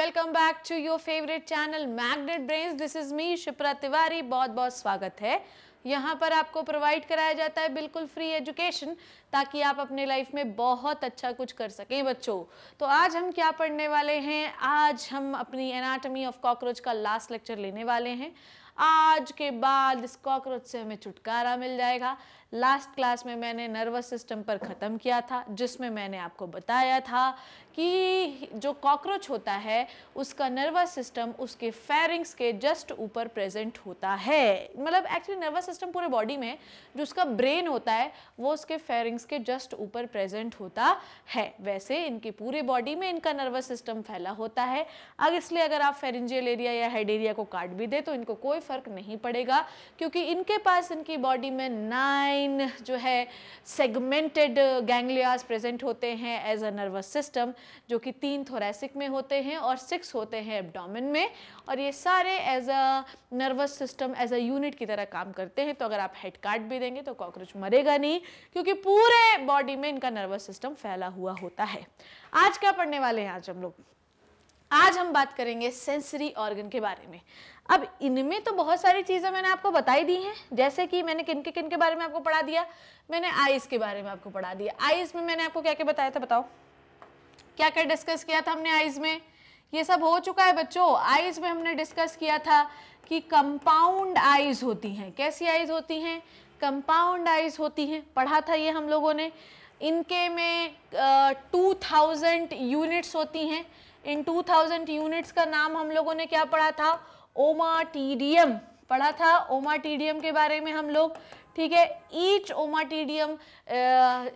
Welcome back to your favourite channel Magnet Brains this is me Shipra Tiwari बहुत बहुत स्वागत है यहाँ पर आपको प्रोवाइड कराया जाता है बिल्कुल फ्री एजुकेशन ताकि आप अपने लाइफ में बहुत अच्छा कुछ कर सकें बच्चों तो आज हम क्या पढ़ने वाले हैं आज हम अपनी एनाटमी ऑफ कॉकरोच का लास्ट लेक्चर लेने वाले हैं आज के बाद इस कॉकरोच से हमें छुटकारा मिल जाएगा लास्ट क्लास में मैंने नर्वस सिस्टम पर ख़त्म किया था जिसमें मैंने आपको बताया था कि जो कॉकरोच होता है उसका नर्वस सिस्टम उसके फेरिंग्स के जस्ट ऊपर प्रेजेंट होता है मतलब एक्चुअली नर्वस सिस्टम पूरे बॉडी में जो उसका ब्रेन होता है वो उसके फेरिंग्स के जस्ट ऊपर प्रेजेंट होता है वैसे इनकी पूरे बॉडी में इनका नर्वस सिस्टम फैला होता है अब इसलिए अगर आप फेरेंजियल एरिया या हेड एरिया को काट भी दे तो इनको कोई फ़र्क नहीं पड़ेगा क्योंकि इनके पास इनकी बॉडी में नाइन 9 जो है सेगमेंटेड गैंगलियाज प्रेजेंट होते हैं एज अ नर्वस सिस्टम जो कि तीन थोरेसिक में होते हैं और सिक्स होते हैं एबडामिन में और ये सारे as a nervous system as a unit की तरह काम करते हैं तो अगर आप हेड काट भी देंगे तो कॉकरोच मरेगा नहीं क्योंकि पूरे बॉडी में इनका नर्वस सिस्टम फैला हुआ होता है आज क्या पढ़ने वाले हैं आज हम लोग आज हम बात करेंगे सेंसरी ऑर्गन के बारे में अब इनमें तो बहुत सारी चीज़ें मैंने आपको बताई दी हैं जैसे कि मैंने किन के किन के बारे में आपको पढ़ा दिया मैंने आइस के बारे में आपको पढ़ा दिया आइस में मैंने आपको क्या क्या बताया था बताओ क्या क्या डिस्कस किया था हमने आइस में ये सब हो चुका है बच्चों आइस में हमने डिस्कस किया था कि कंपाउंड आइज होती हैं कैसी आइज होती हैं कंपाउंड आइज होती हैं पढ़ा था ये हम लोगों ने इनके में टू थाउजेंड यूनिट्स होती हैं इन टू थाउजेंड यूनिट्स का नाम हम लोगों ने क्या पढ़ा था ओमाटीडियम पढ़ा था ओमाटीडियम के बारे में हम लोग ठीक है each ommatidium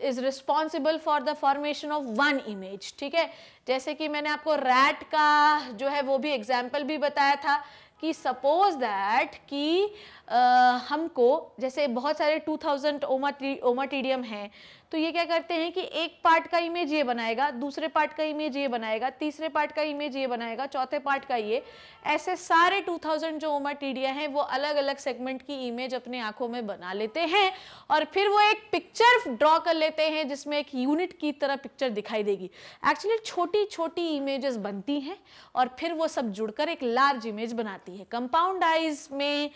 is responsible for the formation of one image ठीक है जैसे कि मैंने आपको रैट का जो है वो भी एग्जाम्पल भी बताया था कि सपोज दैट कि uh, हमको जैसे बहुत सारे 2000 ओमा ओमाटीडियम हैं तो ये क्या करते हैं कि एक पार्ट का इमेज ये बनाएगा दूसरे पार्ट का इमेज ये बनाएगा तीसरे पार्ट का इमेज ये बनाएगा चौथे पार्ट का ये ऐसे सारे 2000 जो ओमा टीडिया हैं वो अलग अलग सेगमेंट की इमेज अपने आंखों में बना लेते हैं और फिर वो एक पिक्चर ड्रॉ कर लेते हैं जिसमें एक यूनिट की तरह पिक्चर दिखाई देगी एक्चुअली छोटी छोटी इमेजेस बनती हैं और फिर वो सब जुड़कर एक लार्ज इमेज बनाती है कंपाउंड आइज में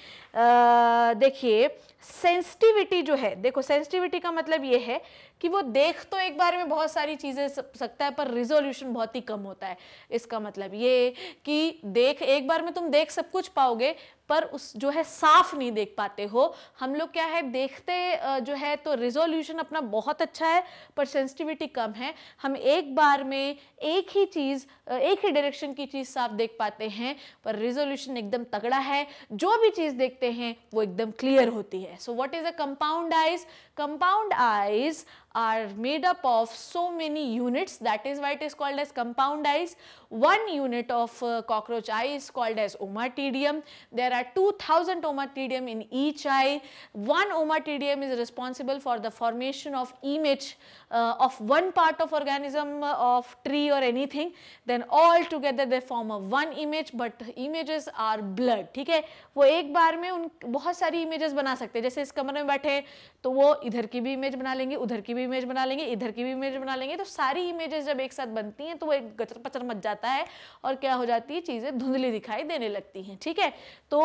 देखिए सेंसिटिविटी जो है देखो सेंसिटिविटी का मतलब ये है कि वो देख तो एक बार में बहुत सारी चीज़ें सकता है पर रिजोल्यूशन बहुत ही कम होता है इसका मतलब ये कि देख एक बार में तुम देख सब कुछ पाओगे पर उस जो है साफ नहीं देख पाते हो हम लोग क्या है देखते जो है तो रिजोल्यूशन अपना बहुत अच्छा है पर सेंसिटिविटी कम है हम एक बार में एक ही चीज़ एक ही डायरेक्शन की चीज़ साफ देख पाते हैं पर रिजोल्यूशन एकदम तगड़ा है जो भी चीज़ देखते हैं वो एकदम क्लियर होती है so what is a compound eyes compound eyes are made up of so many units that is why it is called as compound eyes. One unit of uh, cockroach eye is called as omatidium. There are 2000 omatidium in each eye. One omatidium is responsible for the formation of image uh, of one part of organism uh, of tree or anything then all together they form a one image but images are blurred ठीक है वो एक बार में उन बहुत सारी images बना सकते हैं जैसे इस कमरे में बैठे तो वो इधर की भी इमेज बना लेंगे उधर की भी इमेज बना लेंगे इधर की भी इमेज बना लेंगे तो सारी इमेजेस जब एक साथ बनती हैं तो वो एक गचर पचर मच जाता है और क्या हो जाती है चीज़ें धुंधली दिखाई देने लगती हैं ठीक है तो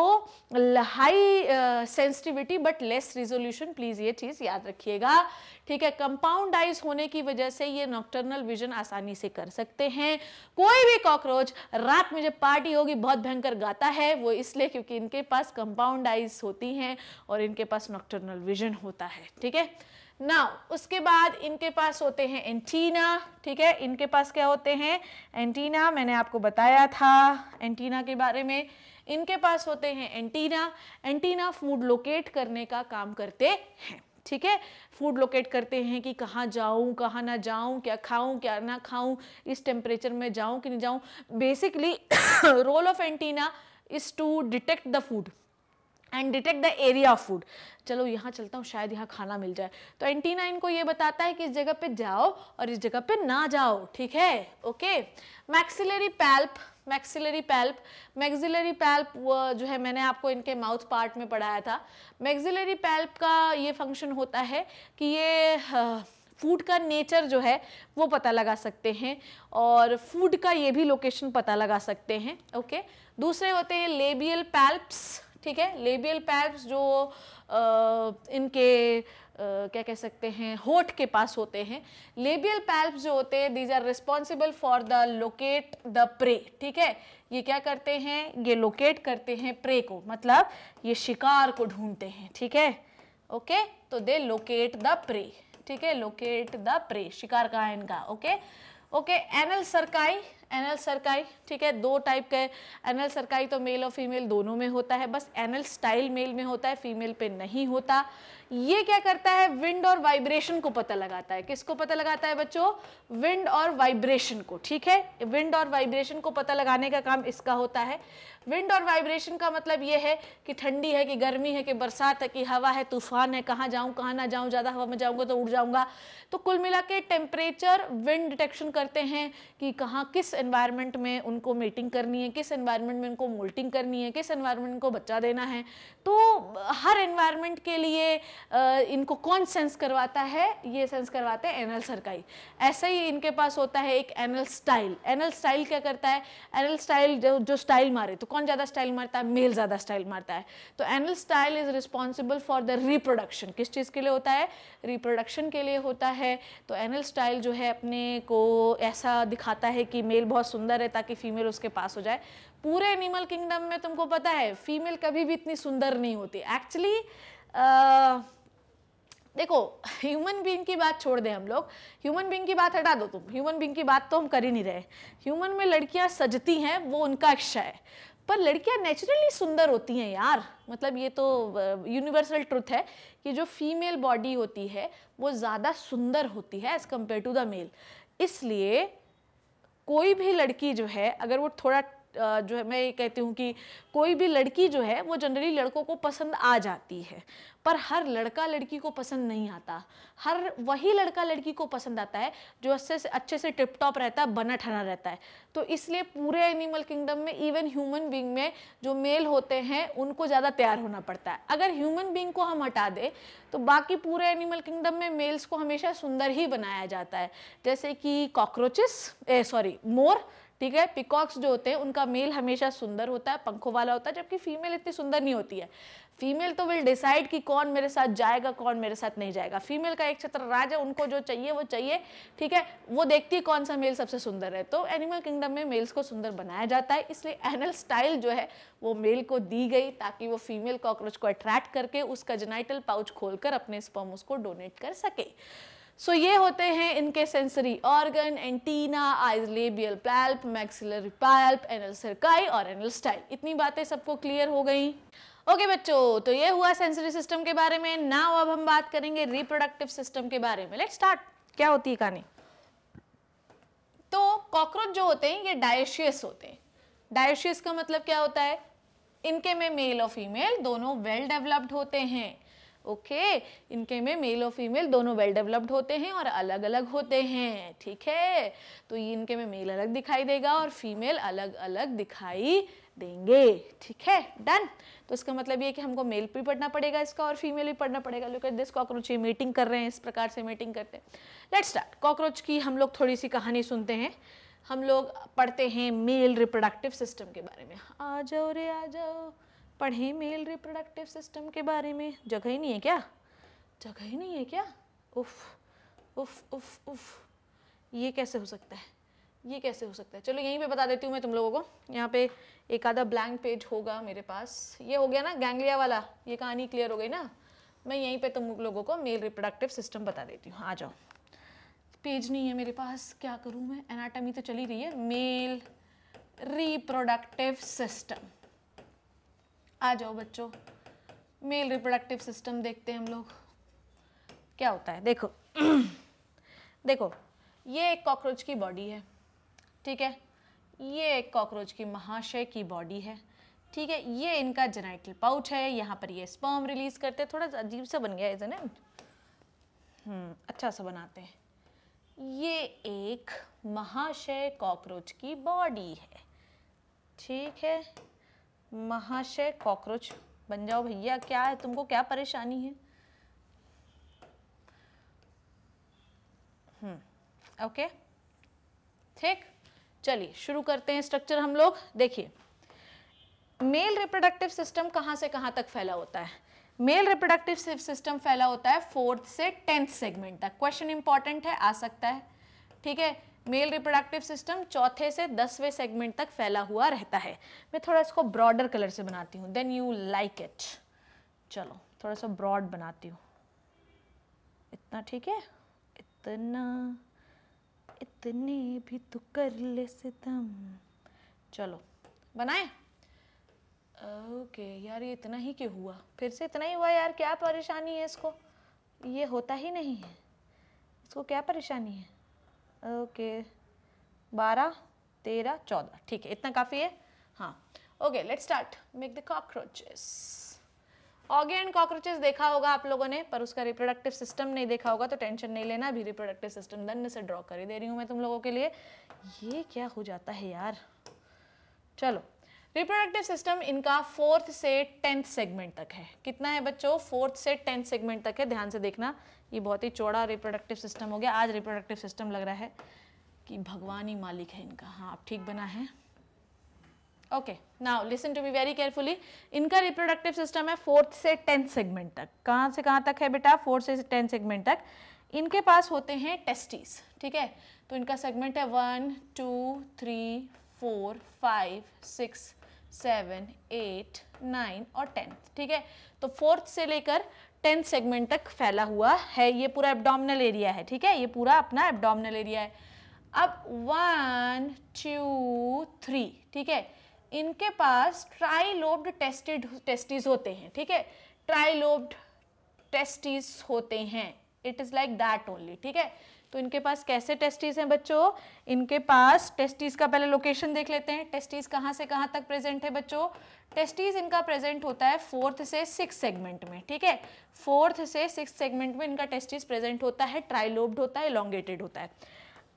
high sensitivity but less resolution please ये चीज़ याद रखिएगा ठीक है कंपाउंड आइज स्पेस होने की वजह से ये नॉक्टर्नल विजन आसानी से कर सकते हैं कोई भी कॉकरोच रात में जब पार्टी होगी बहुत भयंकर गाता है वो इसलिए क्योंकि इनके पास कंपाउंड आइज होती हैं और इनके पास नॉक्टर्नल विजन होता है ठीक है ना उसके बाद इनके पास होते हैं एंटीना ठीक है इनके पास क्या होते हैं एंटीना मैंने आपको बताया था एंटीना के बारे में इनके पास होते हैं एंटीना एंटीना फूड लोकेट करने का काम करते हैं ठीक है फूड लोकेट करते हैं कि कहाँ जाऊँ कहाँ ना जाऊँ क्या खाऊँ क्या ना खाऊँ इस टेम्परेचर में जाऊँ कि नहीं जाऊँ basically role of antenna is to detect the food and detect the area of food चलो यहाँ चलता हूँ शायद यहाँ खाना मिल जाए तो एंटीना इनको ये बताता है कि इस जगह पे जाओ और इस जगह पे ना जाओ ठीक है okay maxillary palp maxillary palp maxillary palp जो है मैंने आपको इनके माउथ पार्ट में पढ़ाया था मैक्सिलरी पैल्प का ये फंक्शन होता है कि ये फूड का नेचर जो है वो पता लगा सकते हैं और फूड का ये भी लोकेशन पता लगा सकते हैं ओके दूसरे होते हैं लेबियल पैल्प्स ठीक है लेबियल पैल्प्स जो आ, इनके क्या कह सकते हैं होठ के पास होते हैं लेबियल पैल्प जो होते हैं these are responsible for the locate the prey ठीक है ये क्या करते हैं ये लोकेट करते हैं प्रे को मतलब ये शिकार को ढूंढते हैं ठीक है ओके तो दे लोकेट द प्रे ठीक है लोकेट द प्रे शिकार का इनका okay okay anal cerci anal cerci ठीक है दो टाइप के एनल सरकाई तो मेल और फीमेल दोनों में होता है बस एनल स्टाइल मेल में होता है फीमेल पे नहीं होता ये क्या करता है विंड और वाइब्रेशन को पता लगाता है किसको पता लगाता है बच्चों विंड और वाइब्रेशन को ठीक है विंड और वाइब्रेशन को पता लगाने का काम इसका होता है विंड और वाइब्रेशन का मतलब ये है कि ठंडी है कि गर्मी है कि बरसात है कि हवा है तूफान है कहाँ जाऊँ कहाँ ना जाऊँ ज़्यादा हवा में जाऊँगा तो उड़ जाऊँगा तो कुल मिला के टेम्परेचर विंड डिटेक्शन करते हैं कि कहाँ किस एनवायरनमेंट में उनको मेटिंग करनी है किस एनवायरनमेंट में उनको मोल्टिंग करनी है किस एनवायरनमेंट को बच्चा देना है तो हर एनवायरनमेंट के लिए इनको कौन सेंस करवाता है ये सेंस करवाते हैं एनल सरकाई ऐसा ही इनके पास होता है एक एनल स्टाइल एनल स्टाइल क्या करता है एनल स्टाइल जो जो स्टाइल मारे तो कौन ज़्यादा स्टाइल मारता है मेल ज़्यादा स्टाइल मारता है तो anal style is responsible for the reproduction किस चीज़ के लिए होता है रिप्रोडक्शन के लिए होता है तो एनल स्टाइल जो है अपने को ऐसा दिखाता है कि मेल बहुत सुंदर है ताकि फीमेल उसके पास हो जाए पूरे एनिमल किंगडम में तुमको पता है फीमेल कभी भी इतनी सुंदर नहीं होती एक्चुअली देखो ह्यूमन बींग की बात छोड़ दें हम लोग ह्यूमन बींग की बात हटा दो तुम ह्यूमन बींग की बात तो हम कर ही नहीं रहे ह्यूमन में लड़कियां सजती हैं वो उनका इच्छा है पर लड़कियां नेचुरली सुंदर होती हैं यार मतलब ये तो यूनिवर्सल ट्रुथ है कि जो फीमेल बॉडी होती है वो ज़्यादा सुंदर होती है as compared to the male इसलिए कोई भी लड़की जो है अगर वो थोड़ा जो है मैं ये कहती हूँ कि कोई भी लड़की जो है वो जनरली लड़कों को पसंद आ जाती है पर हर लड़का लड़की को पसंद नहीं आता हर वही लड़का लड़की को पसंद आता है जो अच्छे से अच्छे से टिप टॉप रहता है बना ठना रहता है तो इसलिए पूरे एनिमल किंगडम में इवन ह्यूमन बींग में जो मेल होते हैं उनको ज़्यादा तैयार होना पड़ता है अगर ह्यूमन बींग को हम हटा दें तो बाकी पूरे एनिमल किंगडम में मेल्स को हमेशा सुंदर ही बनाया जाता है जैसे कि कॉकरोचेस सॉरी मोर ठीक है पिकॉक्स जो होते हैं उनका मेल हमेशा सुंदर होता है पंखों वाला होता है जबकि फीमेल इतनी सुंदर नहीं होती है फीमेल तो विल डिसाइड कि कौन मेरे साथ जाएगा कौन मेरे साथ नहीं जाएगा फीमेल का एक छत्र राज है उनको जो चाहिए वो चाहिए ठीक है वो देखती है कौन सा मेल सबसे सुंदर है तो एनिमल किंगडम में मेल्स को सुंदर बनाया जाता है इसलिए एनल स्टाइल जो है वो मेल को दी गई ताकि वो फीमेल कॉकरोच को अट्रैक्ट करके उसका जेनाइटल पाउच खोलकर अपने स्पम उसको डोनेट कर सके सो so, ये होते हैं इनके sensory organ antenna eyes labial palp maxillary palp anal cerci और एनल स्टाइल इतनी बातें सबको क्लियर हो गई ओके okay, बच्चों तो ये हुआ सेंसरी सिस्टम के बारे में नाउ अब हम बात करेंगे रिप्रोडक्टिव सिस्टम के बारे में लेट्स स्टार्ट क्या होती है कहानी तो कॉकरोच जो होते हैं ये डायशियस होते हैं डायशियस का मतलब क्या होता है इनके में मेल और फीमेल दोनों वेल डेवलप्ड होते हैं ओके इनके में मेल और फीमेल दोनों वेल डेवलप्ड होते हैं और अलग अलग होते हैं ठीक है तो ये इनके में मेल अलग दिखाई देगा और फीमेल अलग अलग दिखाई देंगे ठीक है डन तो इसका मतलब ये कि हमको मेल भी पढ़ना पड़ेगा इसका और फीमेल भी पढ़ना पड़ेगा लुक एट दिस कॉकरोच ये मीटिंग कर रहे हैं इस प्रकार से मीटिंग करते हैं लेट्स स्टार्ट कॉकरोच की हम लोग थोड़ी सी कहानी सुनते हैं हम लोग पढ़ते हैं मेल रिप्रोडक्टिव सिस्टम के बारे में आ जाओ रे आ जाओ पढ़ें मेल रिप्रोडक्टिव सिस्टम के बारे में जगह ही नहीं है क्या जगह ही नहीं है क्या उफ उफ उफ उफ ये कैसे हो सकता है ये कैसे हो सकता है चलो यहीं पे बता देती हूँ मैं तुम लोगों को यहाँ पे एक आधा ब्लैंक पेज होगा मेरे पास ये हो गया ना गैंग्लिया वाला ये कहानी क्लियर हो गई ना मैं यहीं पे तुम लोगों को मेल रिप्रोडक्टिव सिस्टम बता देती हूँ आ जाओ पेज नहीं है मेरे पास क्या करूँ मैं एनाटमी तो चली रही है मेल रिप्रोडक्टिव सिस्टम आ जाओ बच्चों मेल रिप्रोडक्टिव सिस्टम देखते हैं हम लोग क्या होता है देखो देखो ये एक कॉकरोच की बॉडी है ठीक है ये एक कॉकरोच की महाशय की बॉडी है ठीक है ये इनका जेनाइटल पाउच है यहाँ पर ये स्पर्म रिलीज करते हैं थोड़ा अजीब सा बन गया है हम्म, जने अच्छा सा बनाते हैं ये एक महाशय कॉकरोच की बॉडी है ठीक है महाशय कॉकरोच बन जाओ भैया क्या है तुमको क्या परेशानी है हम्म ओके ठीक चलिए शुरू करते हैं स्ट्रक्चर हम लोग देखिए मेल रिप्रोडक्टिव सिस्टम कहां से कहां तक फैला होता है मेल रिप्रोडक्टिव सिस्टम फैला होता है फोर्थ से टेंथ सेगमेंट तक क्वेश्चन इंपॉर्टेंट है आ सकता है ठीक है मेल रिप्रोडक्टिव सिस्टम चौथे से दसवें सेगमेंट तक फैला हुआ रहता है मैं थोड़ा इसको ब्रॉडर कलर से बनाती हूँ देन यू लाइक इट चलो थोड़ा सा ब्रॉड बनाती हूँ इतना ठीक है इतना इतने भी तो कर ले सितम चलो बनाए ओके यार ये इतना ही क्यों हुआ फिर से इतना ही हुआ यार क्या परेशानी है इसको ये होता ही नहीं है इसको क्या परेशानी है ओके बारह तेरह चौदह ठीक है इतना काफ़ी है हाँ okay let start make the cockroaches ऑगे एंड कॉकरोचेस देखा होगा आप लोगों ने पर उसका रिप्रोडक्टिव सिस्टम नहीं देखा होगा तो टेंशन नहीं लेना अभी रिप्रोडक्टिव सिस्टम दंड से ड्रॉ कर ही दे रही हूँ मैं तुम लोगों के लिए ये क्या हो जाता है यार चलो रिप्रोडक्टिव सिस्टम इनका फोर्थ से टेंथ सेगमेंट तक है कितना है बच्चों फोर्थ से टेंथ सेगमेंट तक है ध्यान से देखना ये बहुत ही चौड़ा रिप्रोडक्टिव सिस्टम हो गया आज रिप्रोडक्टिव सिस्टम लग रहा है कि भगवान ही मालिक है इनका हाँ आप ठीक बना है okay now listen to me very carefully इनका रिप्रोडक्टिव सिस्टम है फोर्थ से टेंथ सेगमेंट तक कहाँ से कहाँ तक है बेटा फोर्थ से टेंथ सेगमेंट तक इनके पास होते हैं टेस्टिस ठीक है तो इनका सेगमेंट है one two three four five six seven eight nine और टेन ठीक है तो फोर्थ से लेकर टेंथ सेगमेंट तक फैला हुआ है ये पूरा एब्डोमिनल एरिया है ठीक है ये पूरा अपना एब्डोमिनल एरिया है अब वन टू थ्री ठीक है इनके पास ट्राइलोब्ड टेस्टिड टेस्टिस होते हैं ठीक है ट्राइलोब्ड टेस्टिस होते हैं it is like that only ठीक है तो इनके पास कैसे टेस्टिस हैं बच्चों इनके पास टेस्टिस का पहले लोकेशन देख लेते हैं टेस्टिस कहाँ से कहाँ तक प्रेजेंट है बच्चों टेस्टिस इनका प्रेजेंट होता है फोर्थ से सिक्स सेगमेंट में ठीक है फोर्थ से सिक्स सेगमेंट में इनका टेस्टिस प्रेजेंट होता है ट्राइलोब्ड होता है इलोंगेटेड होता है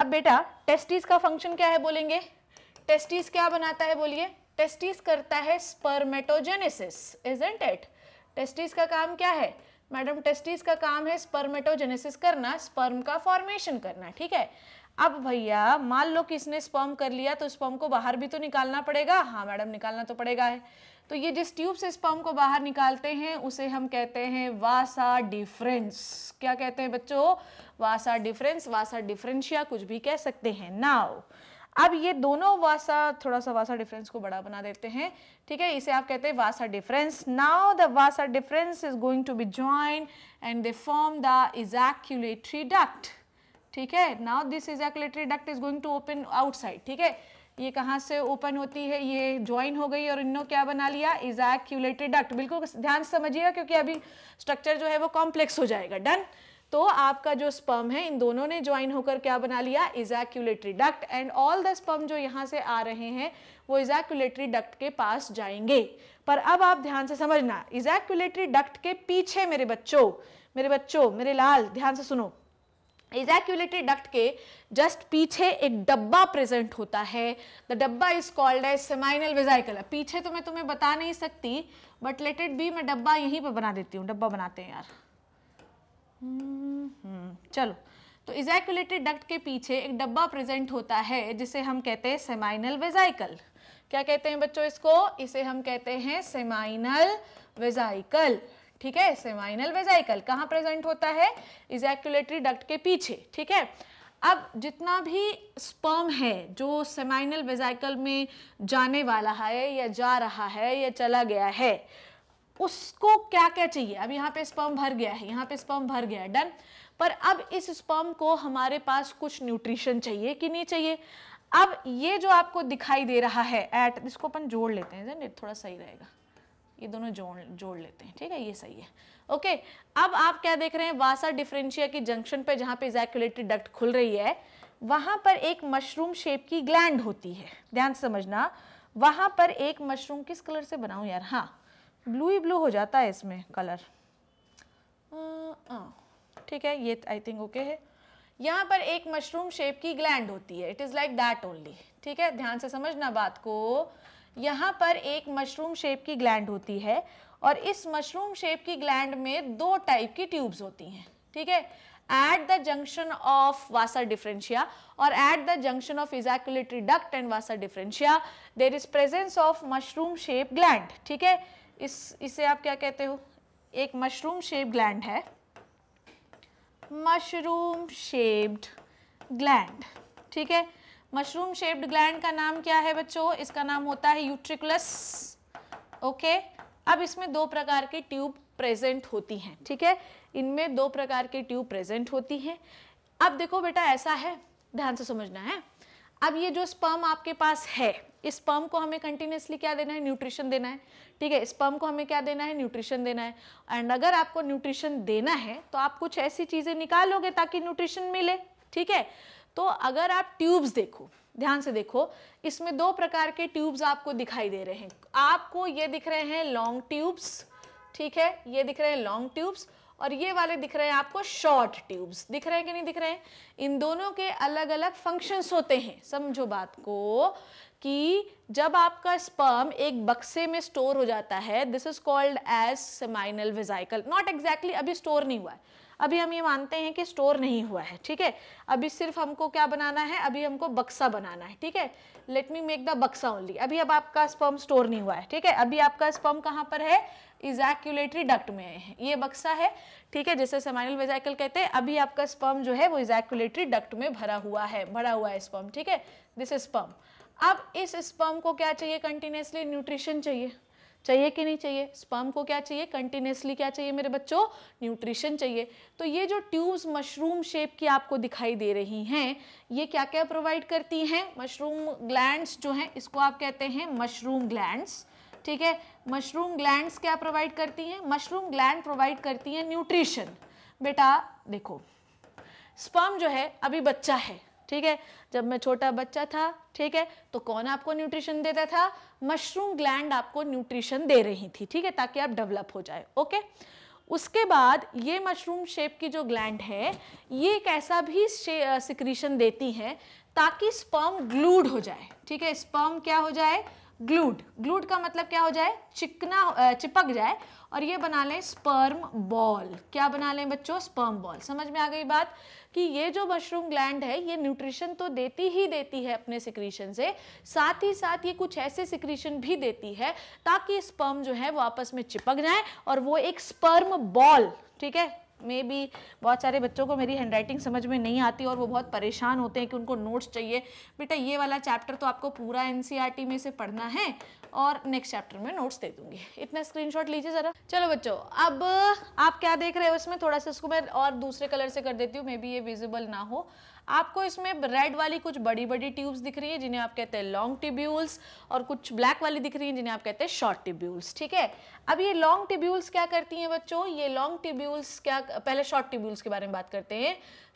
अब बेटा टेस्टिस का फंक्शन क्या है बोलेंगे टेस्टिस क्या बनाता है बोलिए टेस्टिस करता है स्पर्मेटोजेनेसिस इजेंट एट टेस्टिस का काम क्या है मैडम टेस्टिस का काम है स्पर्मेटोजेनेसिस करना स्पर्म का फॉर्मेशन करना ठीक है अब भैया मान लो कि इसने स्पर्म कर लिया तो स्पर्म को बाहर भी तो निकालना पड़ेगा हाँ मैडम निकालना तो पड़ेगा है तो ये जिस ट्यूब से स्पर्म को बाहर निकालते हैं उसे हम कहते हैं वासा डिफरेंस क्या कहते हैं बच्चों वासा डिफरेंस वासा डिफरेंशिया कुछ भी कह सकते हैं नाव अब ये दोनों वासा थोड़ा सा वासा डिफरेंस को बड़ा बना देते हैं ठीक है इसे आप कहते हैं vasa deferens now the vasa deferens is going to be join and they form the ejaculatory duct ठीक है now this ejaculatory duct is going to open outside ठीक है ये कहाँ से ओपन होती है ये ज्वाइन हो गई और इन्होंने क्या बना लिया इजैक्यूलेटरी डक्ट बिल्कुल ध्यान समझिएगा क्योंकि अभी स्ट्रक्चर जो है वो कॉम्प्लेक्स हो जाएगा डन तो आपका जो स्पर्म है इन दोनों ने ज्वाइन होकर क्या बना लिया ejaculatory duct and all the sperm जो यहाँ से आ रहे हैं वो इजैक्यूलेटरी डक्ट के पास जाएंगे पर अब आप ध्यान से समझना इजैक्यूलेटरी डक्ट के पीछे मेरे बच्चों मेरे बच्चों मेरे लाल ध्यान से सुनो इजैक्यूलेटरी डक्ट के जस्ट पीछे एक डब्बा प्रेजेंट होता है द डब्बा is called as seminal vesicle पीछे तो मैं तुम्हें बता नहीं सकती बट लेट इट बी मैं डब्बा यहीं पर बना देती हूँ डब्बा बनाते हैं यार हम्म, हम्म। चलो तो इजैकुलेटेड डक्ट के पीछे एक डब्बा प्रेजेंट होता है जिसे हम कहते हैं सेमाइनल वेजाइकल क्या कहते हैं बच्चों इसको इसे हम कहते हैं सेमाइनल वेजाइकल ठीक है सेमाइनल वेजाइकल कहाँ प्रेजेंट होता है इजैकुलेटरी डक्ट के पीछे ठीक है अब जितना भी स्पर्म है जो सेमाइनल वेजाइकल में जाने वाला है या जा रहा है या चला गया है उसको क्या क्या चाहिए अब यहाँ पे स्पर्म भर गया है यहाँ पे स्पर्म भर गया है डन पर अब इस स्पर्म को हमारे पास कुछ न्यूट्रिशन चाहिए कि नहीं चाहिए अब ये जो आपको दिखाई दे रहा है एट इसको अपन जोड़ लेते हैं थोड़ा सही रहेगा ये दोनों जोड़ जोड़ लेते हैं ठीक है ये सही है ओके अब आप क्या देख रहे हैं वासा डिफ्रेंशिया की जंक्शन पर जहाँ पे जैकुलेटरी डक्ट खुल रही है वहां पर एक मशरूम शेप की ग्लैंड होती है ध्यान समझना वहां पर एक मशरूम किस कलर से बनाऊं यार हाँ ब्लू ही ब्लू हो जाता है इसमें कलर हाँ। ठीक है ये आई थिंक ओके है यहाँ पर एक मशरूम शेप की ग्लैंड होती है it is like that only ठीक है ध्यान से समझना बात को यहाँ पर एक मशरूम शेप की ग्लैंड होती है और इस मशरूम शेप की ग्लैंड में दो टाइप की ट्यूब्स होती हैं ठीक है at the junction of vasa deferentia और at the junction of ejaculatory duct and vasa deferentia there is presence of mushroom shape gland ठीक है इस इसे आप क्या कहते हो एक मशरूम शेप ग्लैंड है मशरूम शेप्ड ग्लैंड ठीक है मशरूम शेप्ड ग्लैंड का नाम क्या है बच्चों इसका नाम होता है यूट्रिकुलस ओके अब इसमें दो प्रकार के ट्यूब प्रेजेंट होती हैं ठीक है इनमें दो प्रकार के ट्यूब प्रेजेंट होती हैं अब देखो बेटा ऐसा है ध्यान से समझना है अब ये जो स्पर्म आपके पास है स्पर्म को हमें कंटिन्यूसली क्या देना है न्यूट्रिशन देना है ठीक है स्पर्म को हमें क्या देना है न्यूट्रिशन देना है एंड अगर आपको न्यूट्रिशन देना है तो आप कुछ ऐसी चीज़ें निकालोगे ताकि न्यूट्रिशन मिले ठीक है तो अगर आप ट्यूब्स देखो ध्यान से देखो इसमें दो प्रकार के ट्यूब्स आपको दिखाई दे रहे हैं आपको ये दिख रहे हैं लॉन्ग ट्यूब्स ठीक है ये दिख रहे हैं लॉन्ग ट्यूब्स और ये वाले दिख रहे हैं आपको शॉर्ट ट्यूब्स दिख रहे हैं कि नहीं दिख रहे हैं इन दोनों के अलग अलग फंक्शंस होते हैं समझो बात को कि जब आपका स्पर्म एक बक्से में स्टोर हो जाता है this is called as seminal vesicle not exactly अभी स्टोर नहीं हुआ है अभी हम ये मानते हैं कि स्टोर नहीं हुआ है ठीक है अभी सिर्फ हमको क्या बनाना है अभी हमको बक्सा बनाना है ठीक है लेट मी मेक द बक्सा ओनली अभी अब आपका स्पर्म स्टोर नहीं हुआ है ठीक है अभी आपका स्पर्म कहाँ पर है इजैक्यूलेटरी डक्ट में है ये बक्सा है ठीक है जैसे सेमाइनल वेजाइकल कहते हैं अभी आपका स्पर्म जो है वो इजैक्यूलेटरी डक्ट में भरा हुआ है भरा हुआ है स्पर्म ठीक है दिस इज स्पर्म अब इस स्पर्म को क्या चाहिए कंटिन्यूसली न्यूट्रिशन चाहिए चाहिए कि नहीं चाहिए स्पर्म को क्या चाहिए कंटिन्यूसली क्या चाहिए मेरे बच्चों न्यूट्रिशन चाहिए तो ये जो ट्यूब्स मशरूम शेप की आपको दिखाई दे रही हैं ये क्या क्या प्रोवाइड करती हैं मशरूम ग्लैंड्स जो हैं इसको आप कहते हैं मशरूम ग्लैंड्स ठीक है मशरूम ग्लैंड्स क्या प्रोवाइड करती हैं मशरूम ग्लैंड प्रोवाइड करती हैं न्यूट्रिशन बेटा देखो स्पर्म जो है अभी बच्चा है ठीक है जब मैं छोटा बच्चा था ठीक है तो कौन आपको न्यूट्रिशन देता था मशरूम ग्लैंड आपको न्यूट्रिशन दे रही थी ठीक है ताकि आप डेवलप हो जाए ओके उसके बाद ये मशरूम शेप की जो ग्लैंड है ये एक ऐसा भी सिक्रीशन देती है ताकि स्पर्म ग्लूड हो जाए ठीक है स्पर्म क्या हो जाए ग्लूड ग्लूड का मतलब क्या हो जाए चिकना चिपक जाए और ये बना लें स्पर्म बॉल क्या बना लें बच्चों स्पर्म बॉल समझ में आ गई बात कि ये जो मशरूम ग्लैंड है ये न्यूट्रिशन तो देती ही देती है अपने सिक्रीशन से साथ ही साथ ये कुछ ऐसे सिक्रीशन भी देती है ताकि स्पर्म जो है वो आपस में चिपक जाए और वो एक स्पर्म बॉल ठीक है में भी बहुत सारे बच्चों को मेरी हैंडराइटिंग समझ में नहीं आती और वो बहुत परेशान होते हैं कि उनको नोट्स चाहिए बेटा ये वाला चैप्टर तो आपको पूरा टी e में से पढ़ना है और नेक्स्ट चैप्टर में नोट्स दे दूंगी इतना स्क्रीनशॉट लीजिए ज़रा चलो बच्चों अब आप क्या देख रहे हो इसमें थोड़ा सा इसको मैं और दूसरे कलर से कर देती हूँ मे बी ये विजिबल ना हो आपको इसमें रेड वाली कुछ बड़ी बड़ी ट्यूब्स दिख रही है जिन्हें आप कहते हैं लॉन्ग टिब्यूल्स और कुछ ब्लैक वाली दिख रही है जिन्हें आप कहते हैं शॉर्ट टिब्यूल्स ठीक है अब ये लॉन्ग टिब्यूल्स क्या करती हैं बच्चों ये लॉन्ग टिब्यूल्स क्या पहले शॉर्ट टिब्यूल्स के बारे में बात करते हैं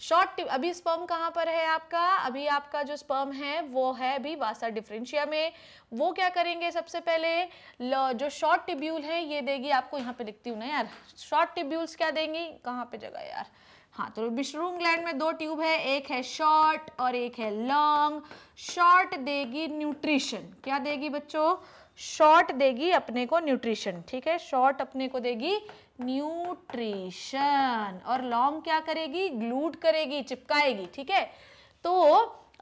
शॉर्ट टिब अभी स्पर्म कहाँ पर है आपका अभी आपका जो स्पर्म है वो है अभी वासा डिफ्रेंशिया में वो क्या करेंगे सबसे पहले जो शॉर्ट टिब्यूल है ये देगी आपको यहाँ पे लिखती हूँ ना यार शॉर्ट टिब्यूल्स क्या देंगी कहाँ पे जगह यार हाँ तो विश्रूम ग्लैंड में दो ट्यूब है एक है शॉर्ट और एक है लॉन्ग शॉर्ट देगी न्यूट्रिशन क्या देगी बच्चों शॉर्ट देगी अपने को न्यूट्रिशन ठीक है शॉर्ट अपने को देगी न्यूट्रिशन और लॉन्ग क्या करेगी ग्लूट करेगी चिपकाएगी ठीक है तो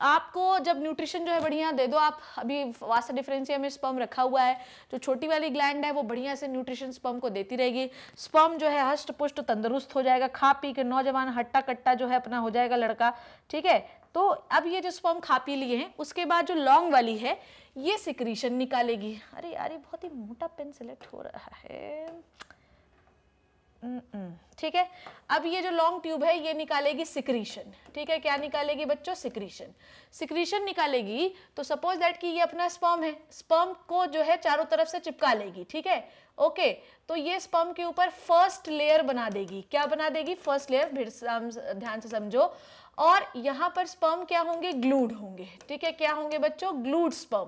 आपको जब न्यूट्रिशन जो है बढ़िया दे दो आप अभी वास्ता डिफरेंसिया में स्पम रखा हुआ है जो छोटी वाली ग्लैंड है वो बढ़िया से न्यूट्रिशन स्पम को देती रहेगी स्पम जो है हष्ट पुष्ट तंदुरुस्त हो जाएगा खा पी के नौजवान हट्टा कट्टा जो है अपना हो जाएगा लड़का ठीक है तो अब ये जो स्पम खा पी लिए हैं उसके बाद जो लॉन्ग वाली है ये सिक्रीशन निकालेगी अरे यार बहुत ही मोटा पेन सेलेक्ट हो रहा है हम्म, ठीक है अब ये जो लॉन्ग ट्यूब है ये निकालेगी सिक्रीशन ठीक है क्या निकालेगी बच्चों सिक्रीशन सिक्रीशन निकालेगी तो सपोज दैट कि ये अपना स्पर्म है स्पर्म को जो है चारों तरफ से चिपका लेगी ठीक है ओके तो ये स्पर्म के ऊपर फर्स्ट लेयर बना देगी क्या बना देगी फर्स्ट लेयर फिर ध्यान से समझो और यहाँ पर स्पर्म क्या होंगे ग्लूड होंगे ठीक है क्या होंगे बच्चों ग्लूड स्पर्म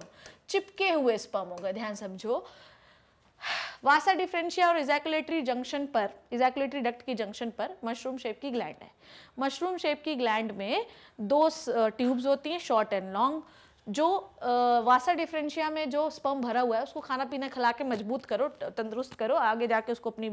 चिपके हुए स्पर्म होगा ध्यान समझो वासा डिफ्रेंशिया और इजैकुलेटरी जंक्शन पर इजैकुलेटरी डक्ट की जंक्शन पर मशरूम शेप की ग्लैंड है मशरूम शेप की ग्लैंड में दो ट्यूब्स uh, होती हैं शॉर्ट एंड लॉन्ग जो वासा डिफ्रेंशिया में जो स्पर्म भरा हुआ है उसको खाना पीना खिला के मजबूत करो तंदुरुस्त करो आगे जाके उसको अपनी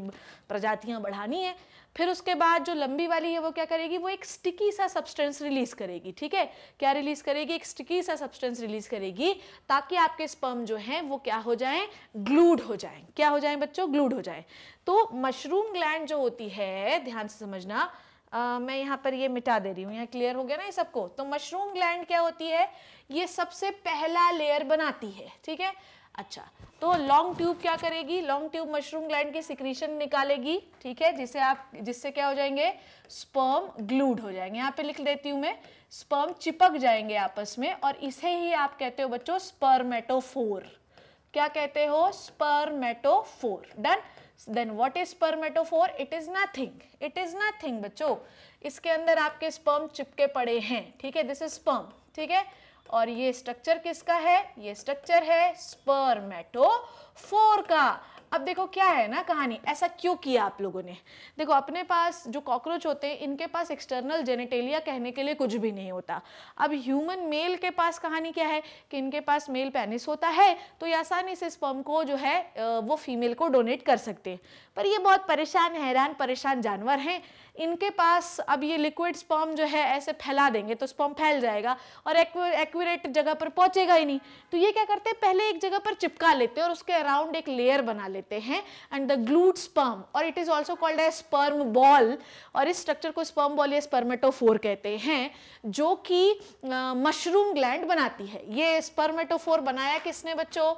प्रजातियाँ बढ़ानी है फिर उसके बाद जो लंबी वाली है वो क्या करेगी वो एक स्टिकी सा सब्सटेंस रिलीज़ करेगी ठीक है क्या रिलीज़ करेगी एक स्टिकी सा सब्सटेंस रिलीज़ करेगी ताकि आपके स्पर्म जो हैं वो क्या हो जाएं ग्लूड हो जाएं क्या हो जाएं बच्चों ग्लूड हो जाएं तो मशरूम ग्लैंड जो होती है ध्यान से समझना मैं यहाँ पर ये मिटा दे रही हूँ यहाँ क्लियर हो गया ना ये सबको तो मशरूम ग्लैंड क्या होती है ये सबसे पहला लेयर बनाती है ठीक है अच्छा तो लॉन्ग ट्यूब क्या करेगी लॉन्ग ट्यूब मशरूम ग्लैंड की सिक्रीशन निकालेगी ठीक है जिसे आप जिससे क्या हो जाएंगे स्पर्म ग्लूड हो जाएंगे यहाँ पे लिख देती हूँ मैं स्पर्म चिपक जाएंगे आपस में और इसे ही आप कहते हो बच्चों स्पर्मेटोफोर क्या कहते हो spermatophore done then what is spermatophore it is nothing it is nothing बच्चों इसके अंदर आपके स्पर्म चिपके पड़े हैं ठीक है दिस इज स्पर्म ठीक है और ये स्ट्रक्चर किसका है ये स्ट्रक्चर है स्पर्मेटोफोर का अब देखो क्या है ना कहानी ऐसा क्यों किया आप लोगों ने देखो अपने पास जो कॉकरोच होते हैं इनके पास एक्सटर्नल जेनेटेलिया कहने के लिए कुछ भी नहीं होता अब ह्यूमन मेल के पास कहानी क्या है कि इनके पास मेल पेनिस होता है तो ये आसानी से स्पर्म को जो है वो फीमेल को डोनेट कर सकते हैं पर ये बहुत परेशान हैरान परेशान जानवर हैं इनके पास अब ये लिक्विड स्पर्म जो है ऐसे फैला देंगे तो स्पर्म फैल जाएगा और एक्यूरेट जगह पर पहुंचेगा ही नहीं तो ये क्या करते हैं पहले एक जगह पर चिपका लेते हैं और उसके अराउंड एक लेयर बना लेते लेते हैं एंड द ग्लूड स्पर्म और it is also called a sperm ball और इस स्ट्रक्चर को स्पर्म बॉल या स्पर्मेटोफोर कहते हैं जो कि मशरूम ग्लैंड बनाती है ये स्पर्मेटोफोर बनाया किसने बच्चों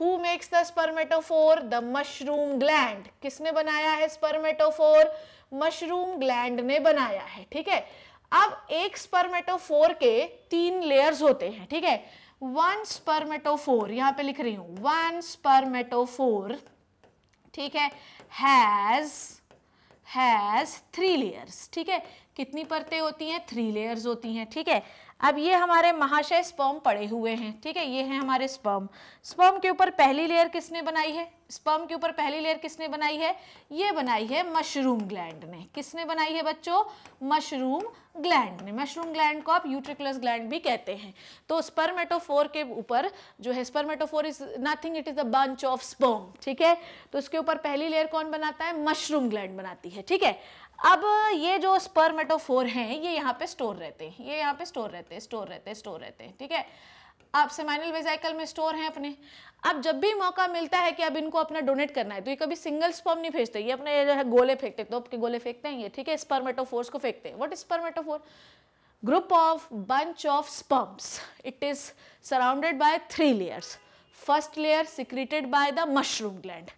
who makes the spermatophore the mushroom gland किसने बनाया है स्पर्मेटोफोर मशरूम ग्लैंड ने बनाया है ठीक है अब एक स्पर्मेटोफोर के तीन लेयर्स होते हैं ठीक है वन स्पर्मेटोफोर यहां पे लिख रही हूं वन स्पर्मेटोफोर ठीक है हैज़ हैज़ थ्री लेयर्स ठीक है कितनी परतें होती हैं थ्री लेयर्स होती हैं ठीक है अब ये हमारे महाशय स्पर्म पड़े हुए हैं ठीक है ये हैं हमारे स्पर्म स्पर्म के ऊपर पहली लेयर किसने बनाई है स्पर्म के ऊपर पहली लेयर किसने बनाई है ये बनाई है मशरूम ग्लैंड ने किसने बनाई है बच्चों मशरूम ग्लैंड ने मशरूम ग्लैंड को आप यूट्रिकुलस ग्लैंड भी कहते हैं तो स्पर्मेटोफोर के ऊपर जो है spermatophore is nothing it is a bunch of sperm ठीक है तो उसके ऊपर पहली लेयर कौन बनाता है मशरूम ग्लैंड बनाती है ठीक है अब ये जो स्पर्मेटोफोर हैं ये यहाँ पे स्टोर रहते हैं ये यहाँ पे स्टोर रहते हैं स्टोर रहते हैं स्टोर रहते हैं ठीक है आप सेमाइनल वेजाइकल में स्टोर हैं अपने अब जब भी मौका मिलता है कि अब इनको अपना डोनेट करना है तो ये कभी सिंगल स्पर्म नहीं भेजते ये अपने जो है गोले फेंकते तो आपके गोले फेंकते हैं ये ठीक है स्पर्मेटोफोर्स को फेंकते हैं what is spermatophore group of bunch of sperms it is surrounded by three layers first layer secreted by the mushroom gland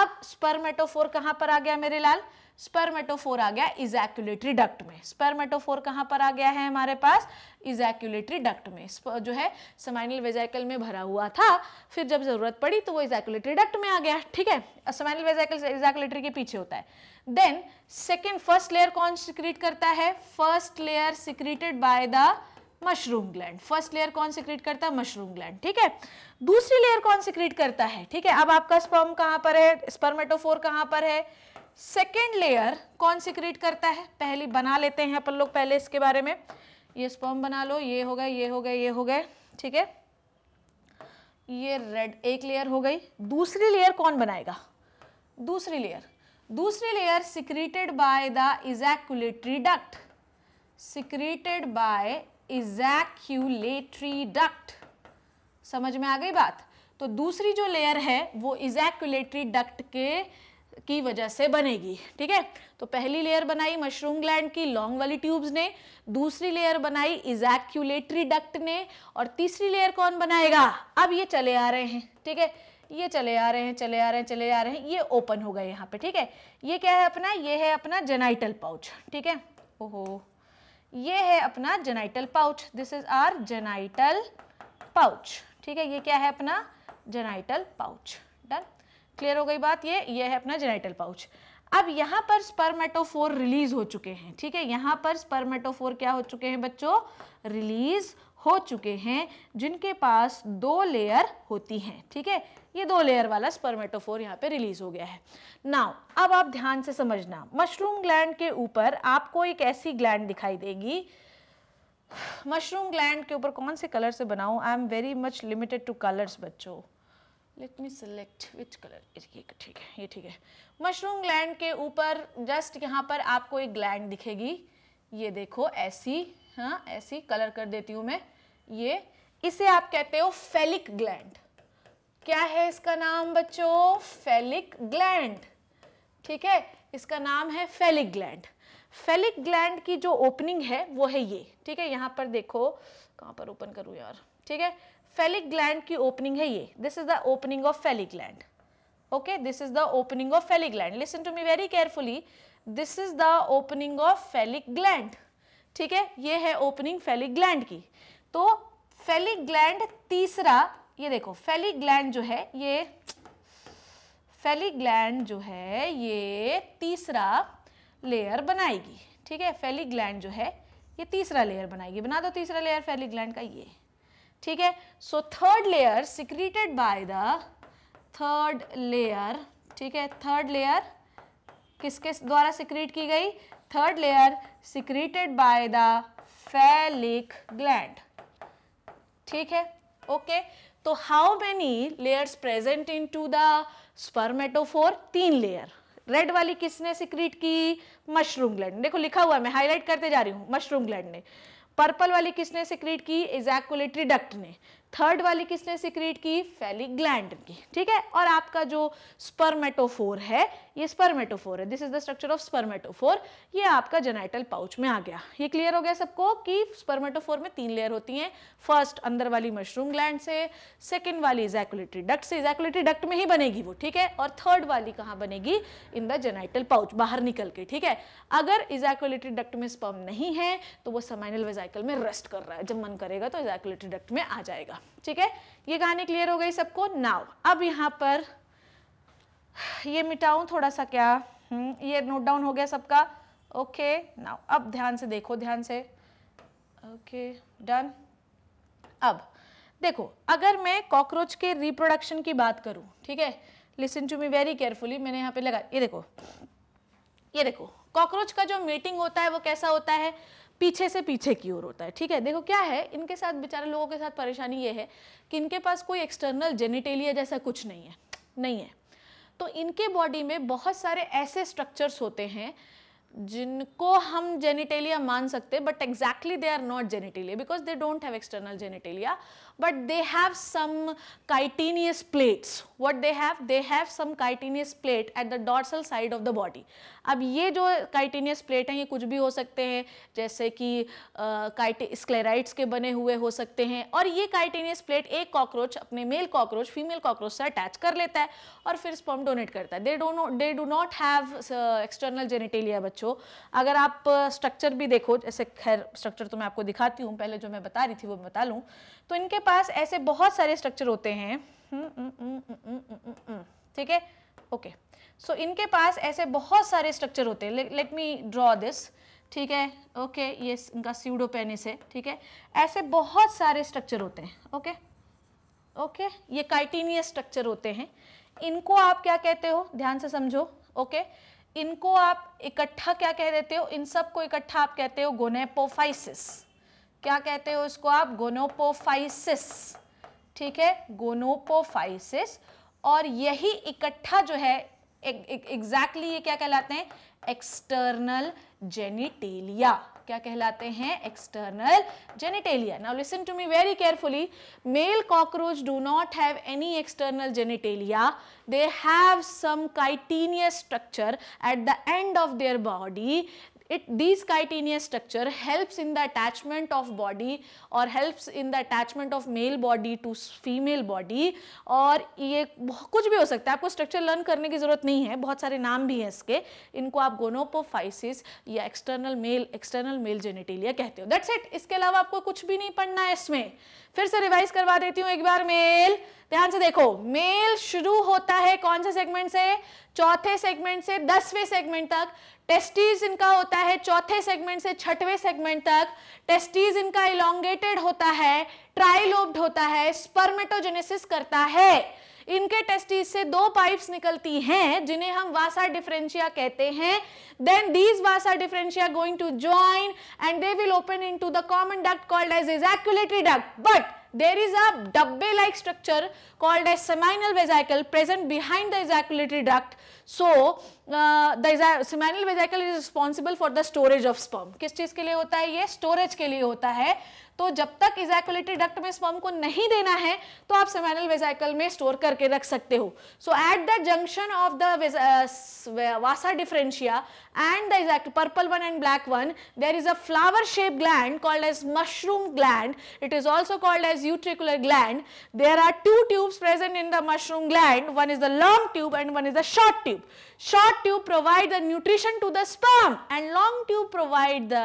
अब स्पर्मेटोफोर कहाँ पर आ गया मेरे लाल स्पर्मेटोफोर आ गया इजैक्यूलेटरी डक्ट में स्पर्मेटोफोर कहाँ पर आ गया है हमारे पास इजैक्यूलेटरी डक्ट में जो है समाइनल वेजाइकल में भरा हुआ था फिर जब ज़रूरत पड़ी तो वो इजैक्यूलेटरी डक्ट में आ गया ठीक है समाइनल वेजाइकल इजैक्यूलेटरी के पीछे होता है देन सेकेंड फर्स्ट लेयर कौन सिक्रीट करता है first layer secreted by the mushroom gland first layer कौन सिक्रीट करता है मशरूम ग्लैंड ठीक है दूसरी लेयर कौन सिक्रीट करता है ठीक है अब आपका स्पर्म कहाँ पर है स्पर्मेटोफोर कहाँ पर है सेकेंड लेयर कौन सिक्रीट करता है पहली बना लेते हैं अपन लोग पहले इसके बारे में ये स्पर्म बना लो ये हो गए ये हो गए ये हो गए ठीक है ये रेड एक लेयर हो गई दूसरी लेयर कौन बनाएगा दूसरी लेयर दूसरी layer secreted by the ejaculatory duct secreted by ejaculatory duct समझ में आ गई बात तो दूसरी जो लेयर है वो इजैक्यूलेटरी डक्ट के की वजह से बनेगी ठीक है तो पहली लेयर बनाई मशरूम ग्लैंड की लॉन्ग वाली ट्यूब्स ने दूसरी लेयर बनाई इजैक्यूलेटरी डक्ट ने और तीसरी लेयर कौन बनाएगा अब ये चले आ रहे हैं ठीक है ये चले आ रहे हैं चले आ रहे हैं चले आ रहे हैं ये ओपन हो गए यहाँ पे ठीक है ये क्या है अपना ये है अपना जेनाइटल पाउच ठीक है ओहो ये है अपना genital pouch this is our genital pouch ठीक है ये क्या है अपना जेनाइटल पाउच क्लियर हो गई बात ये ये है अपना जेनाइटल पाउच अब यहाँ पर स्पर्मेटोफोर रिलीज हो चुके हैं ठीक है यहाँ पर स्पर्मेटोफोर क्या हो चुके हैं बच्चों रिलीज हो चुके हैं जिनके पास दो लेयर होती हैं ठीक है ये दो लेयर वाला स्पर्मेटोफोर यहाँ पे रिलीज हो गया है नाउ अब आप ध्यान से समझना मशरूम ग्लैंड के ऊपर आपको एक ऐसी ग्लैंड दिखाई देगी मशरूम ग्लैंड के ऊपर कौन से कलर से बनाऊ I am very much limited to colours बच्चों let me select which colour ठीक है ये ठीक है मशरूम ग्लैंड के ऊपर जस्ट यहाँ पर आपको एक ग्लैंड दिखेगी ये देखो ऐसी हाँ ऐसी कलर कर देती हूँ मैं ये इसे आप कहते हो फेलिक ग्लैंड क्या है इसका नाम बच्चों फेलिक ग्लैंड ठीक है इसका नाम है फेलिक ग्लैंड फेलिक ग्लैंड की जो ओपनिंग है वो है ये ठीक है यहाँ पर देखो कहाँ पर ओपन करूँ यार ठीक है फेलिक ग्लैंड की ओपनिंग है ये this is the opening of phallic gland okay this is the opening of phallic gland listen to me very carefully this is the opening of phallic gland ठीक है ये है ओपनिंग फेलिक ग्लैंड की तो फेलिक gland तीसरा ये देखो फेलिक ग्लैंड जो है ये फेलिक ग्लैंड जो है ये तीसरा लेयर बनाएगी ठीक है फेलिक ग्लैंड जो है ये तीसरा लेयर बनाएगी बना दो तीसरा लेयर फेलिक ग्लैंड का ये ठीक है so third layer secreted by the third layer ठीक है थर्ड लेयर किसके द्वारा सिक्रीट की गई third layer secreted by the phallic gland ठीक है ओके तो how many layers present in to the spermatophore तीन लेयर रेड वाली किसने सिक्रीट की मशरूम ग्लैंड देखो लिखा हुआ है मैं हाईलाइट करते जा रही हूँ मशरूम ग्लैंड ने पर्पल वाली किसने सिक्रीट की इजैकुलेटरी डक्ट ने थर्ड वाली किसने सिक्रीट की फैली ग्लैंड की ठीक है और आपका जो स्पर्मेटोफोर है ये स्पर्मेटोफोर है this is the structure of spermatophore ये आपका जेनाइटल पाउच में आ गया ये क्लियर हो गया सबको कि स्पर्मेटोफोर में तीन लेयर होती हैं फर्स्ट अंदर वाली मशरूम ग्लैंड से सेकेंड वाली इजैकुलेटरी डक्ट से इजैकुलेटरी डक्ट में ही बनेगी वो ठीक है और थर्ड वाली कहाँ बनेगी इन द जेनाइटल पाउच बाहर निकल के ठीक है अगर इजैकुलेटरी डक्ट में स्पर्म नहीं है तो वो समाइनल वेजाइकल में रेस्ट कर रहा है जब मन करेगा तो इजैकुलेटरी डक्ट में आ जाएगा होगा ठीक है ये कहानी क्लियर हो गई सबको नाव अब यहाँ पर ये मिटाऊँ थोड़ा सा क्या हम्म, ये नोट डाउन हो गया सबका ओके नाउ अब ध्यान से देखो ध्यान से ओके डन अब देखो अगर मैं कॉकरोच के रिप्रोडक्शन की बात करूं ठीक है listen to me very carefully मैंने यहाँ पे लगा ये देखो ये देखो कॉकरोच का जो मीटिंग होता है वो कैसा होता है पीछे से पीछे की ओर होता है ठीक है देखो क्या है इनके साथ बेचारे लोगों के साथ परेशानी ये है कि इनके पास कोई एक्सटर्नल जेनिटेलिया जैसा कुछ नहीं है नहीं है तो इनके बॉडी में बहुत सारे ऐसे स्ट्रक्चर्स होते हैं जिनको हम जेनिटेलिया मान सकते हैं but exactly they are not genitalia because they don't have external genitalia but they have some chitinous plates. What they have? They have some chitinous plate at the dorsal side of the body. अब ये जो chitinous plate हैं ये कुछ भी हो सकते हैं जैसे कि स्क्लेराइट्स के बने हुए हो सकते हैं और ये काइटेनियस प्लेट एक कॉकरोच अपने मेल कॉकरोच फीमेल कॉकरोच से अटैच कर लेता है और फिर स्पर्म डोनेट करता है they do they do not have external genitalia बच्चों अगर आप स्ट्रक्चर भी देखो जैसे खैर स्ट्रक्चर तो मैं आपको दिखाती हूँ पहले जो मैं बता रही थी वो बता लूँ तो इनके पास ऐसे बहुत सारे स्ट्रक्चर होते हैं हम्म, हम्म, हम्म, ठीक है ओके सो इनके पास ऐसे बहुत सारे स्ट्रक्चर होते हैं लेट मी ड्रॉ दिस ठीक है ओके ये इनका सीडोपेनिस है ठीक है ऐसे बहुत सारे स्ट्रक्चर होते हैं ओके ओके ये काइटीनियस स्ट्रक्चर होते हैं इनको आप क्या कहते हो ध्यान से समझो ओके इनको आप इकट्ठा क्या कह देते हो इन सब को इकट्ठा आप कहते हो गोनेपोफाइसिस क्या कहते हो उसको आप गोनोपोफाइसिस ठीक है गोनोपोफाइसिस और यही इकट्ठा जो है एग्जैक्टली ये क्या कहलाते हैं एक्सटर्नल जेनिटेलिया क्या कहलाते हैं external genitalia now listen to me very carefully male cockroach do not have any external genitalia they have some chitinous structure at the end of their body It these chitinous structure helps in the attachment of body or helps in the attachment of male body to female body और ये कुछ भी हो सकता है आपको structure learn करने की ज़रूरत नहीं है बहुत सारे नाम भी हैं इसके इनको आप गोनोपोफाइसिस या external male external male genitalia कहते हो दैट्स इट इसके अलावा आपको कुछ भी नहीं पढ़ना है इसमें फिर से रिवाइज करवा देती हूँ एक बार मेल ध्यान से देखो मेल शुरू होता है कौन से सेगमेंट से चौथे सेगमेंट से दसवें सेगमेंट तक टेस्टीज इनका होता है चौथे सेगमेंट से छठवें सेगमेंट तक टेस्टीज इनका इलांगेटेड होता है ट्राइलोब्ड होता है स्पर्मेटोजेनेसिस करता है इनके टेस्टीज से दो पाइप्स निकलती हैं जिन्हें हम वासा डिफरेंशिया कहते हैं then these vasa deferentia going to join and they will open into the common duct called as ejaculatory duct but there is a dabbe like structure called as seminal vesicle present behind the ejaculatory duct so uh, the seminal vesicle is responsible for the storage of sperm kis cheez ke liye hota hai ye storage ke liye hota hai तो जब तक ejaculatory duct में sperm को नहीं देना है तो आप सेमेनल वेजाइकल में स्टोर करके रख सकते हो so at the junction of the vasa deferentia and the eject purple one and black one there is a flower shape gland called as mushroom gland it is also called as utricular gland there are two tube present in the mushroom gland one is the long tube and one is the short tube short tube provide the nutrition to the sperm and long tube provide the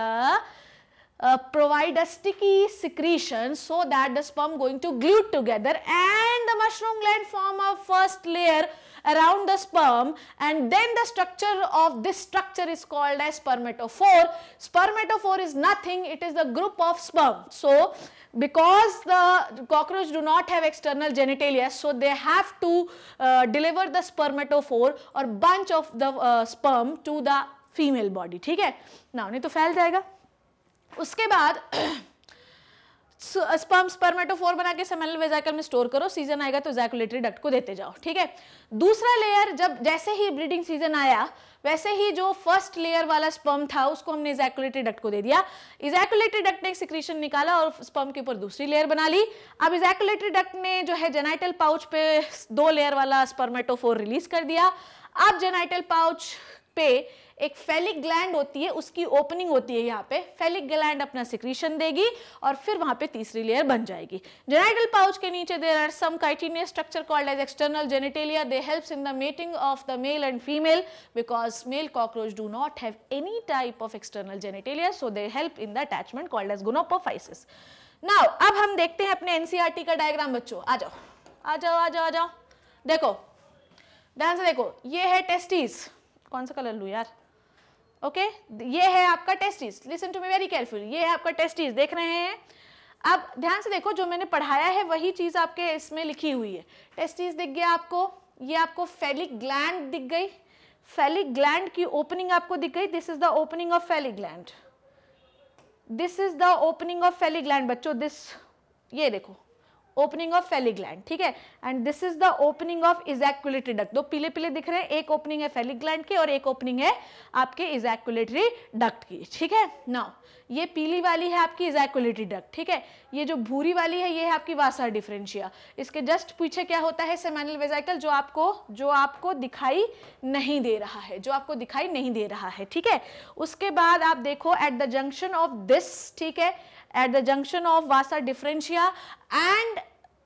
Uh, provide a sticky secretion so that the sperm going to glue together and the mushroom gland form a first layer around the sperm and then the structure of this structure is called as spermatophore. Spermatophore is nothing, it is the group of sperm. So, because the cockroach do not have external genitalia, so they have to uh, deliver the spermatophore or bunch of the uh, sperm to the female body, ठीक है? Now, नहीं तो फैल जाएगा. उसके बाद sperm स्पर्मेटोफोर बना के सेमेनल वेजाइकल में स्टोर करो सीजन आएगा तो जैकुलेटरी डक्ट को देते जाओ ठीक है दूसरा लेयर जब जैसे ही ब्रीडिंग सीजन आया वैसे ही जो फर्स्ट लेयर वाला स्पर्म था उसको हमने इजैकुलेटरी डक्ट को दे दिया इजैकुलेटरी डक्ट ने एक सिक्रीशन निकाला और स्पर्म के ऊपर दूसरी लेयर बना ली अब इजैकुलेटरी डक्ट ने जो है जेनाइटल पाउच पे दो लेयर वाला स्पर्मेटोफोर रिलीज कर दिया अब जेनाइटल पाउच पे एक फेलिक ग्लैंड होती है उसकी ओपनिंग होती है यहाँ पे फेलिक ग्लैंड अपना सिक्रीशन देगी और फिर वहां पे तीसरी लेयर बन जाएगी जेनाइटल पाउच के नीचे there are some chitinous structure called as external genitalia they helps in the mating of the male and female because male cockroach do not have any type of external genitalia so they help in the attachment called as gonapophysis now अब हम देखते हैं अपने NCERT e का diagram बच्चों आ जाओ आ जाओ आ जाओ आ जाओ देखो ध्यान से देखो ये है टेस्टीज़ कौन सा कलर लू यार ओके okay? ये है आपका testis listen to me very careful ये है आपका टेस्टिस देख रहे हैं अब ध्यान से देखो जो मैंने पढ़ाया है वही चीज़ आपके इसमें लिखी हुई है टेस्टिस दिख गया आपको ये आपको फेलिक ग्लैंड दिख गई फेलिक ग्लैंड की ओपनिंग आपको दिख गई this is the opening of phallic gland this is the opening of phallic gland बच्चों दिस ये देखो ओपनिंग ऑफ फेलिक ग्लैंड ठीक है and this is the opening of ejaculatory duct दो पीले पीले दिख रहे हैं एक ओपनिंग है फेलिक ग्लैंड की और एक ओपनिंग है आपके इजैक्युलेटरी डक्ट की ठीक है नाउ ये पीली वाली है आपकी इजैक्युलेटरी डक्ट ठीक है ये जो भूरी वाली है ये है आपकी वासा डिफरेंशिया इसके जस्ट पीछे क्या होता है सेमैनल वेजाइकल जो आपको जो आपको दिखाई नहीं दे रहा है जो आपको दिखाई नहीं दे रहा है ठीक है उसके बाद आप देखो at the junction of this ठीक है at the junction of vasa differentia and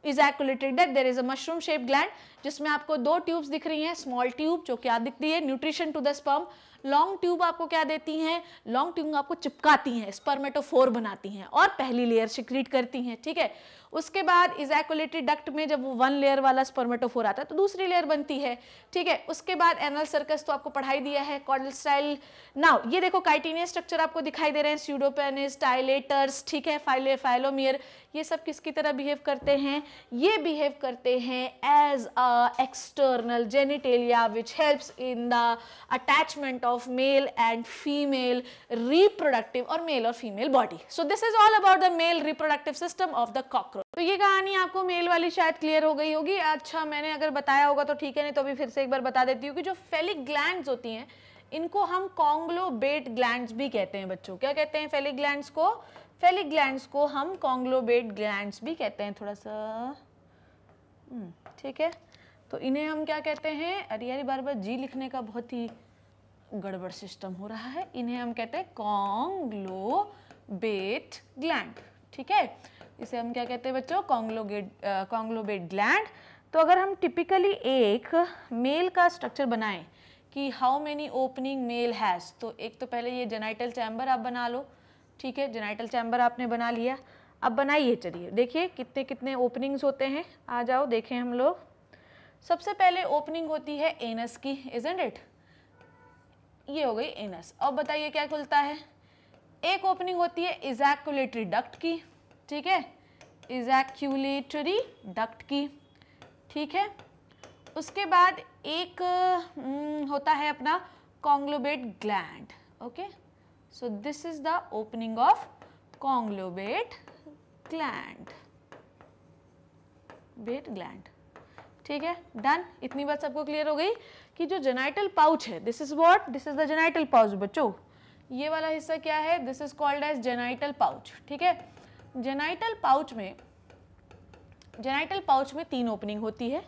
ejaculated that there is a mushroom shape gland जिसमें आपको दो ट्यूब्स दिख रही हैं स्मॉल ट्यूब जो क्या दिखती है nutrition to the sperm long tube आपको क्या देती हैं लॉन्ग ट्यूब आपको चिपकाती हैं स्पर्मेटोफोर बनाती हैं और पहली लेयर सिक्रीट करती हैं ठीक है उसके बाद इजैकुलेटरी डक्ट में जब वो वन लेयर वाला स्पर्मेटोफोर आता है तो दूसरी लेयर बनती है ठीक है उसके बाद एनल सर्कस तो आपको पढ़ाई दिया है कॉडल स्टाइल नाउ ये देखो काइटीनियस स्ट्रक्चर आपको दिखाई दे रहे हैं स्यूडोपेनिस टाइलेटर्स ठीक है फाइले फाइलोमियर ये सब किसकी तरह बिहेव करते हैं ये बिहेव करते हैं as a external genitalia which helps in the attachment of male and female reproductive और मेल और female body so this is all about the male reproductive system of the cockroach तो ये कहानी आपको मेल वाली शायद क्लियर हो गई होगी अच्छा मैंने अगर बताया होगा तो ठीक है नहीं तो अभी फिर से एक बार बता देती हूँ कि जो फेलिक ग्लैंड होती हैं इनको हम कॉन्ग्लोबेट ग्लैंड भी कहते हैं बच्चों क्या कहते हैं फेलिक ग्लैंड को फेलिक ग्लैंड्स को हम कॉन्ग्लोबेट ग्लैंड्स भी कहते हैं थोड़ा सा हम्म, ठीक है तो इन्हें हम क्या कहते हैं अरे यार बार बार जी लिखने का बहुत ही गड़बड़ सिस्टम हो रहा है इन्हें हम कहते हैं कॉन्ग्लोबेट ग्लैंड ठीक है इसे हम क्या कहते हैं बच्चों कॉन्ग्लोगेट कॉन्ग्लोबेट ग्लैंड तो अगर हम टिपिकली एक मेल का स्ट्रक्चर बनाएं कि how many opening male has तो एक तो पहले ये जेनाइटल चैम्बर आप बना लो ठीक है जेनाइटल चैम्बर आपने बना लिया अब बनाइए चलिए देखिए कितने कितने ओपनिंग्स होते हैं आ जाओ देखें हम लोग सबसे पहले ओपनिंग होती है एनस की इजेंट इट ये हो गई एनस अब बताइए क्या खुलता है एक ओपनिंग होती है इजैक्यूलेटरी डक्ट की ठीक है इजैक्यूलेटरी डक्ट की ठीक है उसके बाद एक हम्म, होता है अपना conglobate gland okay So this is the opening of conglobate gland. बेट ग्लैंड ठीक है डन इतनी बात सबको क्लियर हो गई कि जो जेनाइटल पाउच है this is what this is the genital pouch बच्चो ये वाला हिस्सा क्या है this is called as genital pouch ठीक है जेनाइटल पाउच में जेनाइटल पाउच में तीन ओपनिंग होती है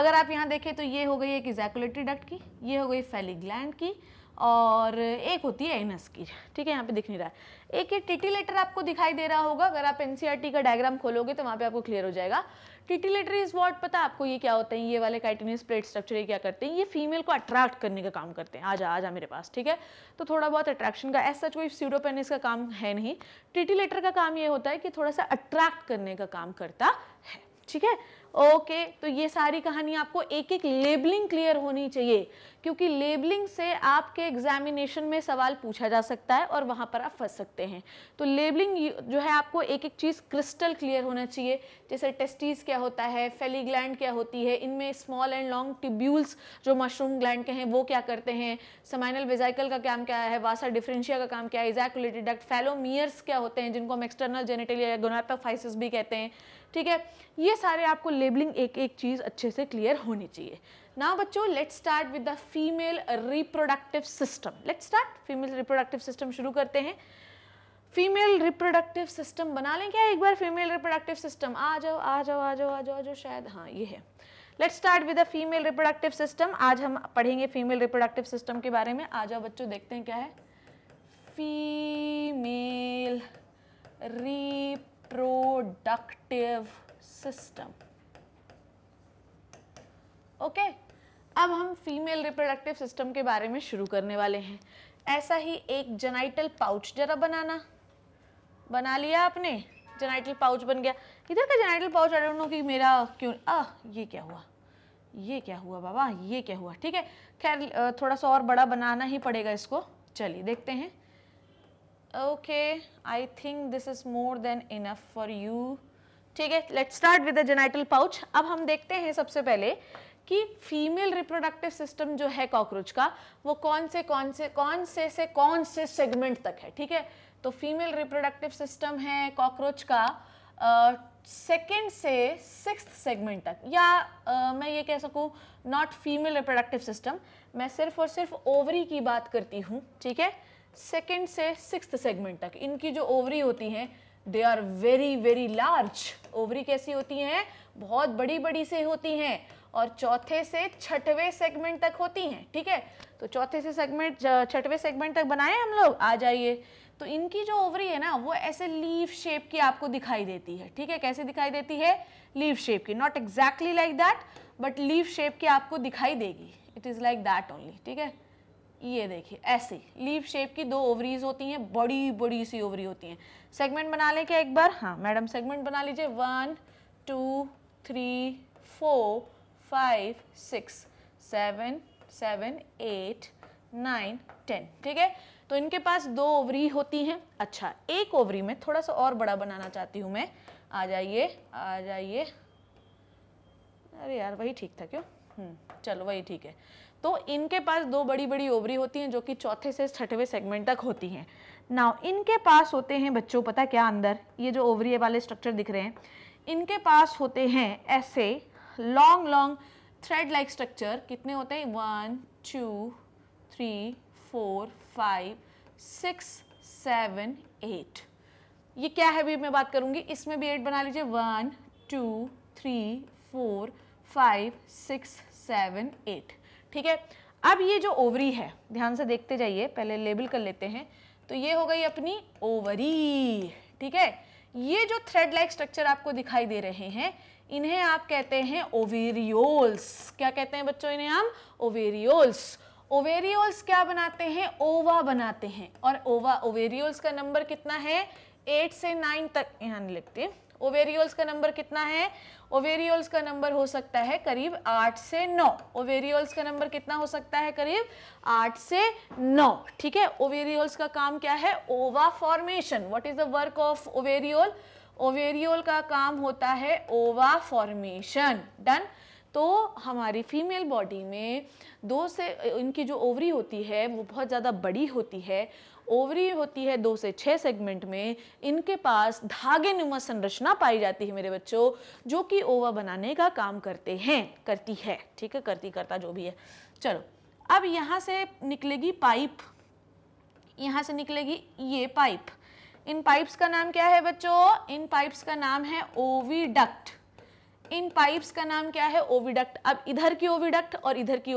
अगर आप यहाँ देखें तो ये हो गई एक इजैकुलेटरी डक्ट की ये हो गई फैली ग्लैंड की और एक होती है एनएस की ठीक है यहाँ पे दिख नहीं रहा है एक ये लेटर आपको दिखाई दे रहा होगा अगर आप एनसीईआरटी e का डायग्राम खोलोगे तो वहाँ पे आपको क्लियर हो जाएगा लेटर इज वॉट पता आपको ये क्या होते हैं ये वाले काइटिनियस प्लेट स्ट्रक्चर ये क्या करते हैं ये फीमेल को अट्रैक्ट करने का काम करते हैं आ जा आ जा मेरे पास ठीक है तो थोड़ा बहुत अट्रैक्शन का ऐसा कोई सीडोपेनिस का काम है नहीं लेटर का काम ये होता है कि थोड़ा सा अट्रैक्ट करने का काम करता है ठीक है ओके तो ये सारी कहानी आपको एक एक लेबलिंग क्लियर होनी चाहिए क्योंकि लेबलिंग से आपके एग्जामिनेशन में सवाल पूछा जा सकता है और वहाँ पर आप फंस सकते हैं तो लेबलिंग जो है आपको एक एक चीज़ क्रिस्टल क्लियर होना चाहिए जैसे टेस्टीज क्या होता है फेली ग्लैंड क्या होती है इनमें स्मॉल एंड लॉन्ग टिब्यूल्स जो मशरूम ग्लैंड के हैं वो क्या करते हैं समाइनल वेजाइकल का काम क्या है वासा डिफ्रेंशिया का काम क्या है इजैकुलेटेड फेलोमियर्स फैलोमियर्स क्या होते हैं जिनको हम एक्सटर्नल या गोनाटोफाइसिस भी कहते हैं ठीक है ये सारे आपको लेबलिंग एक एक चीज़ अच्छे से क्लियर होनी चाहिए नाउ बच्चों let's start with the female reproductive system let's start female reproductive system शुरू करते हैं फीमेल रिप्रोडक्टिव सिस्टम बना लें क्या एक बार फीमेल रिप्रोडक्टिव सिस्टम आ जाओ आ जाओ आ जाओ आ जाओ आ जाओ शायद हाँ ये है let's start with the female reproductive system आज हम पढ़ेंगे फीमेल रिप्रोडक्टिव सिस्टम के बारे में आ जाओ बच्चों देखते हैं क्या है female reproductive system okay okay. अब हम फीमेल रिप्रोडक्टिव सिस्टम के बारे में शुरू करने वाले हैं ऐसा ही एक जेनाइटल पाउच जरा बनाना बना लिया आपने जेनाइटल पाउच बन गया इधर का genital pouch I don't know कि मेरा क्यों आ ये क्या हुआ ये क्या हुआ बाबा ये क्या हुआ ठीक है खैर थोड़ा सा और बड़ा बनाना ही पड़ेगा इसको चलिए देखते हैं okay I think this is more than enough for you ठीक है let start with the genital pouch अब हम देखते हैं सबसे पहले कि फीमेल रिप्रोडक्टिव सिस्टम जो है कॉकरोच का वो कौन से कौन से कौन से से कौन से सेगमेंट तक है ठीक है तो फीमेल रिप्रोडक्टिव सिस्टम है कॉकरोच का सेकेंड से सिक्स सेगमेंट तक या आ, मैं ये कह सकूँ नॉट फीमेल रिप्रोडक्टिव सिस्टम मैं सिर्फ और सिर्फ ओवरी की बात करती हूँ ठीक है सेकेंड से सिक्स सेगमेंट तक इनकी जो ओवरी होती हैं they are very very large ovary कैसी होती हैं बहुत बड़ी बड़ी से होती हैं और चौथे से छठवें सेगमेंट तक होती हैं ठीक है तो चौथे से सेगमेंट छठवें सेगमेंट तक बनाए हम लोग आ जाइए तो इनकी जो ओवरी है ना वो ऐसे लीव शेप की आपको दिखाई देती है ठीक है कैसे दिखाई देती है लीव शेप की not exactly like that but leaf shape की आपको दिखाई देगी it is like that only ठीक है ये देखिए ऐसी लीव शेप की दो ओवरीज होती हैं बड़ी बड़ी सी ओवरी होती हैं सेगमेंट बना लें क्या एक बार हाँ मैडम सेगमेंट बना लीजिए one two three four five six seven seven eight nine ten ठीक है तो इनके पास दो ओवरी होती हैं अच्छा एक ओवरी में थोड़ा सा और बड़ा बनाना चाहती हूँ मैं आ जाइए आ जाइए अरे यार वही ठीक था क्यों हम्म, चलो वही ठीक है तो इनके पास दो बड़ी बड़ी ओवरी होती हैं जो कि चौथे से छठवें सेगमेंट तक होती हैं नाउ इनके पास होते हैं बच्चों पता क्या अंदर ये जो ओवरी वाले स्ट्रक्चर दिख रहे हैं इनके पास होते हैं ऐसे long long thread like structure कितने होते हैं one two three four five six seven eight ये क्या है भी मैं बात करूंगी इसमें भी एट बना लीजिए one two three four five six seven eight ठीक है अब ये जो ओवरी है ध्यान से देखते जाइए पहले लेबल कर लेते हैं तो ये हो गई अपनी ओवरी ठीक है ये जो थ्रेड लाइक स्ट्रक्चर आपको दिखाई दे रहे हैं इन्हें आप कहते हैं ओवेरियोल्स क्या कहते हैं बच्चों इन्हें हम ओवेरियोल्स ओवेरियोल्स क्या बनाते हैं ओवा बनाते हैं और ओवा ओवेरियोल्स का नंबर कितना है एट से नाइन तक यहाँ लिखते हैं ओवेरियोल्स का नंबर कितना है ओवेरियोल्स का नंबर हो सकता है करीब आठ से नौ ओवेरियोल्स का नंबर कितना हो सकता है करीब आठ से नौ ठीक है ओवेरियोल्स का काम क्या है ova formation what is the work of ovariole ovariole का काम होता है ओवा फॉर्मेशन डन तो हमारी फीमेल बॉडी में दो से इनकी जो ओवरी होती है वो बहुत ज़्यादा बड़ी होती है ओवरी होती है दो से छः सेगमेंट में इनके पास धागे नुमा संरचना पाई जाती है मेरे बच्चों जो कि ओवा बनाने का काम करते हैं करती है ठीक है करती करता जो भी है चलो अब यहाँ से निकलेगी पाइप यहाँ से निकलेगी ये पाइप इन पाइप्स का नाम क्या है बच्चों इन पाइप्स का नाम है ओविडक्ट इन पाइप्स का नाम क्या है ओविडक्ट अब इधर की ओविडक्ट और इधर की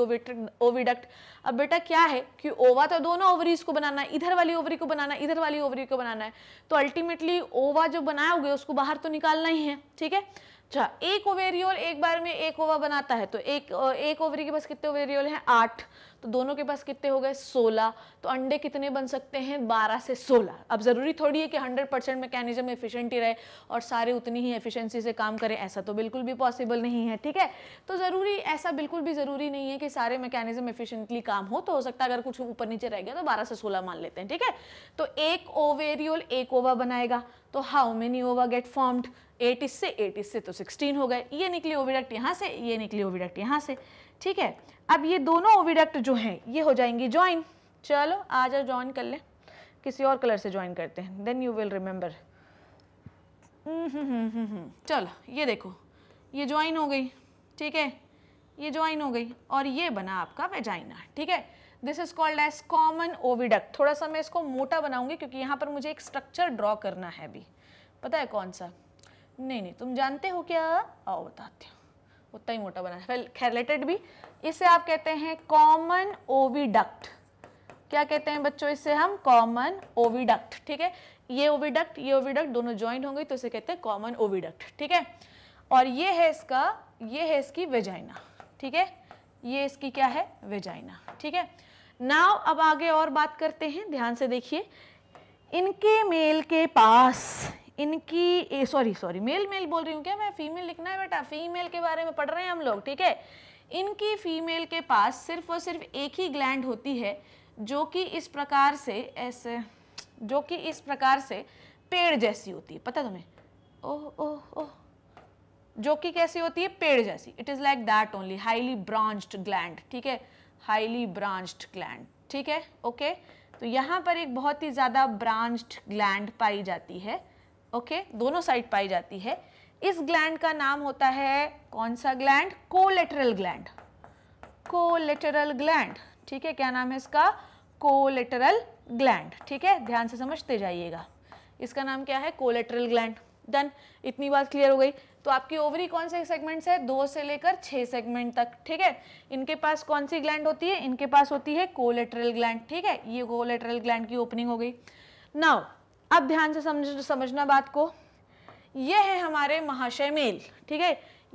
ओविडक्ट अब बेटा क्या है कि ओवा तो दोनों ओवरीज को बनाना है इधर वाली ओवरी को बनाना है इधर वाली ओवरी को बनाना है तो अल्टीमेटली ओवा जो बनाओगे उसको बाहर तो निकालना ही है ठीक है अच्छा एक ओवेरियोल एक बार में एक ओवा बनाता है तो एक एक ओवरी के पास कितने ओवेरियोल है आठ तो दोनों के पास कितने हो गए सोलह तो अंडे कितने बन सकते हैं बारह से सोलह अब ज़रूरी थोड़ी है कि हंड्रेड परसेंट मैकेनिज्म एफिशिएंट ही रहे और सारे उतनी ही एफिशिएंसी से काम करें ऐसा तो बिल्कुल भी पॉसिबल नहीं है ठीक है तो ज़रूरी ऐसा बिल्कुल भी ज़रूरी नहीं है कि सारे मैकेनिज्म एफिशिएंटली काम हो तो हो सकता है अगर कुछ ऊपर नीचे रह गया तो बारह से सोलह मान लेते हैं ठीक है तो एक ओवेरियोल एक ओवा बनाएगा तो how many ova get formed eight इससे एट से तो सिक्सटीन हो गए ये निकली ओविडक्ट यहाँ से ये निकली ओविडक्ट यहाँ से ठीक है अब ये दोनों ओविडक्ट जो हैं ये हो जाएंगी ज्वाइन चलो आ जाओ ज्वाइन कर लें किसी और कलर से ज्वाइन करते हैं देन यू विल रिमेंबर चलो ये देखो ये ज्वाइन हो गई ठीक है ये ज्वाइन हो गई और ये बना आपका वेजाइना ठीक है this is called as common oviduct थोड़ा सा मैं इसको मोटा बनाऊंगी क्योंकि यहाँ पर मुझे एक स्ट्रक्चर ड्रॉ करना है अभी पता है कौन सा नहीं नहीं तुम जानते हो क्या आओ बताते हो उतना ही मोटा बनाना है खैर भी इसे आप कहते हैं कॉमन ओविडक्ट क्या कहते हैं बच्चों इसे हम कॉमन ओविडक्ट ठीक है ये ओविडक्ट ये ओविडक्ट दोनों ज्वाइंट होंगे तो इसे कहते हैं कॉमन ओविडक्ट ठीक है और ये है इसका ये है इसकी वेजाइना ठीक है ये इसकी क्या है वेजाइना ठीक है नाव अब आगे और बात करते हैं ध्यान से देखिए इनके मेल के पास इनकी सॉरी सॉरी मेल मेल बोल रही हूँ क्या मैं फीमेल लिखना है बेटा फीमेल के बारे में पढ़ रहे हैं हम लोग ठीक है इनकी फीमेल के पास सिर्फ और सिर्फ एक ही ग्लैंड होती है जो कि इस प्रकार से ऐसे जो कि इस प्रकार से पेड़ जैसी होती है पता तुम्हें ओह ओह ओह जो कि कैसी होती है पेड़ जैसी it is like that only highly branched gland ठीक है हाईली ब्रांच्ड ग्लैंड ठीक है ओके तो यहाँ पर एक बहुत ही ज़्यादा ब्रांच्ड ग्लैंड पाई जाती है ओके दोनों साइड पाई जाती है इस ग्लैंड का नाम होता है कौन सा gland collateral gland collateral gland ठीक है क्या नाम है इसका कोलेटरल ग्लैंड ठीक है ध्यान से समझते जाइएगा इसका नाम क्या है कोलेटरल ग्लैंड डन इतनी बात क्लियर हो गई तो आपकी ओवरी कौन से सेगमेंट्स से? है दो से लेकर छः सेगमेंट तक ठीक है इनके पास कौन सी ग्लैंड होती है इनके पास होती है कोलेटरल ग्लैंड ठीक है ये कोलेटरल ग्लैंड की ओपनिंग हो गई नाउ अब ध्यान से समझ समझना बात को ये है हमारे महाशय मेल ठीक है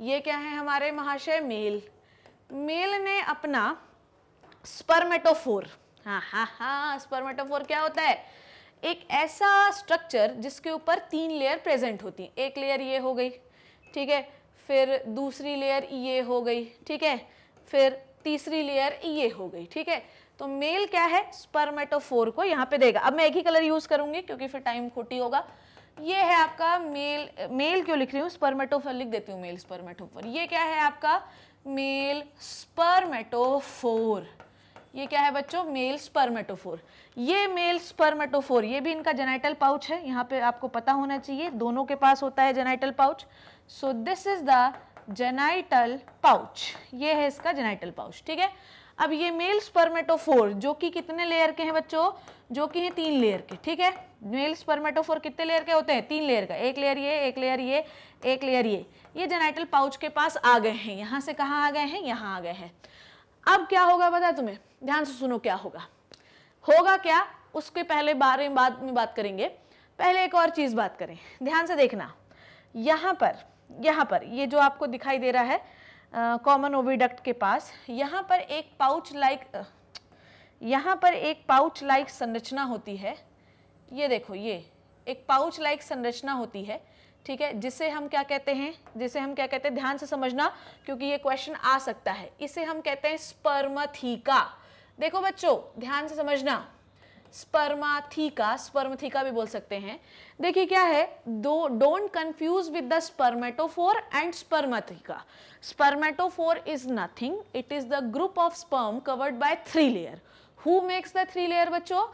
ये क्या है हमारे महाशय मेल मेल ने अपना स्पर्मेटोफोर हाँ हाँ हाँ स्पर्मेटोफोर क्या होता है एक ऐसा स्ट्रक्चर जिसके ऊपर तीन लेयर प्रेजेंट होती है एक लेयर ये हो गई ठीक है फिर दूसरी लेयर ये हो गई ठीक है फिर तीसरी लेयर ये हो गई ठीक है तो मेल क्या है स्पर्मेटोफोर को यहाँ पे देगा अब मैं एक ही कलर यूज़ करूंगी क्योंकि फिर टाइम खोटी होगा ये है आपका मेल मेल क्यों लिख रही हूँ स्पर्मेटोफोर लिख देती हूँ मेल स्पर्मेटोफोर ये क्या है आपका मेल स्पर्मेटोफोर ये क्या है बच्चों मेल स्पर्मेटोफोर ये मेल स्पर्मेटोफोर ये भी इनका जेनाइटल पाउच है यहाँ पे आपको पता होना चाहिए दोनों के पास होता है genital pouch so this is the genital pouch ये है इसका जेनाइटल पाउच ठीक है अब ये मेल स्पर्मेटोफोर जो कि कितने लेयर के हैं बच्चों जो कि हैं तीन लेयर के ठीक है मेल स्पर्मेटोफोर कितने लेयर के होते हैं तीन लेयर का एक लेयर ये एक लेयर ये एक लेयर ये ये जेनाइटल पाउच के पास आ गए हैं यहाँ से कहाँ आ गए हैं यहाँ आ गए हैं अब क्या होगा बताए तुम्हें ध्यान से सुनो क्या होगा होगा क्या उसके पहले बारे में बाद में बात करेंगे पहले एक और चीज़ बात करें ध्यान से देखना यहाँ पर यहाँ पर ये जो आपको दिखाई दे रहा है कॉमन ओविडक्ट के पास यहाँ पर एक पाउच लाइक यहाँ पर एक पाउच लाइक संरचना होती है ये देखो ये एक पाउच लाइक संरचना होती है ठीक है जिसे हम क्या कहते हैं जिसे हम क्या कहते हैं ध्यान से समझना क्योंकि ये क्वेश्चन आ सकता है इसे हम कहते हैं स्पर्मथीका देखो बच्चों ध्यान से समझना स्पर्माथीका स्पर्मथीका भी बोल सकते हैं देखिए क्या है दो don't confuse with the spermatophore and spermatheca spermatophore is nothing it is the group of sperm covered by three layer who makes the three layer बच्चों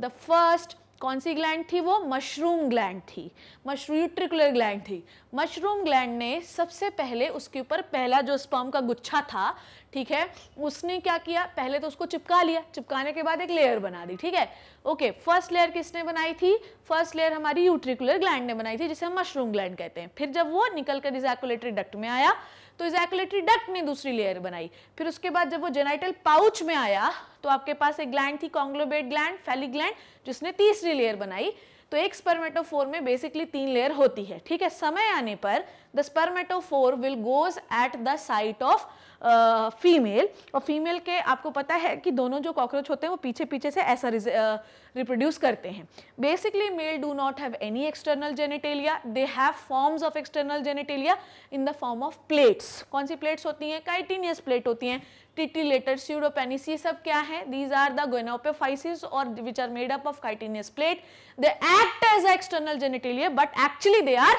द फर्स्ट कौन सी ग्लैंड थी वो मशरूम ग्लैंड थी मशरूम यूट्रिकुलर ग्लैंड थी mushroom gland ने सबसे पहले उसके ऊपर पहला जो स्पर्म का गुच्छा था ठीक है उसने क्या किया पहले तो उसको चिपका लिया चिपकाने के बाद एक लेयर बना दी ठीक है ओके फर्स्ट लेयर किसने बनाई थी फर्स्ट लेयर हमारी यूट्रिकुलर ग्लैंड ने बनाई थी जिसे हम मशरूम ग्लैंड कहते हैं फिर जब वो निकल कर इजैकुलेटरी डक्ट में आया तो इजैकुलेटरी डक्ट ने दूसरी लेयर बनाई फिर उसके बाद जब वो जेनाइटल पाउच में आया तो आपके पास एक ग्लैंड थी कॉन्ग्लोबेट ग्लैंड फैली ग्लैंड जिसने तीसरी लेयर बनाई तो एक स्पर्मेटोफोर में बेसिकली तीन लेयर होती है ठीक है समय आने पर the spermatophore will goes at the site of female और फीमेल के आपको पता है कि दोनों जो कॉकरोच होते हैं वो पीछे पीछे से ऐसा रिप्रोड्यूस uh, करते हैं basically male do not have any external genitalia they have forms of external genitalia in the form of plates कौन सी प्लेट्स होती हैं काइटीनियस प्लेट होती हैं टिटिलेटर सीडोपेनिस ये सब क्या है दीज आर द गोनोपेफाइसिस और which are made up of chitinous plate they act as external genitalia but actually they are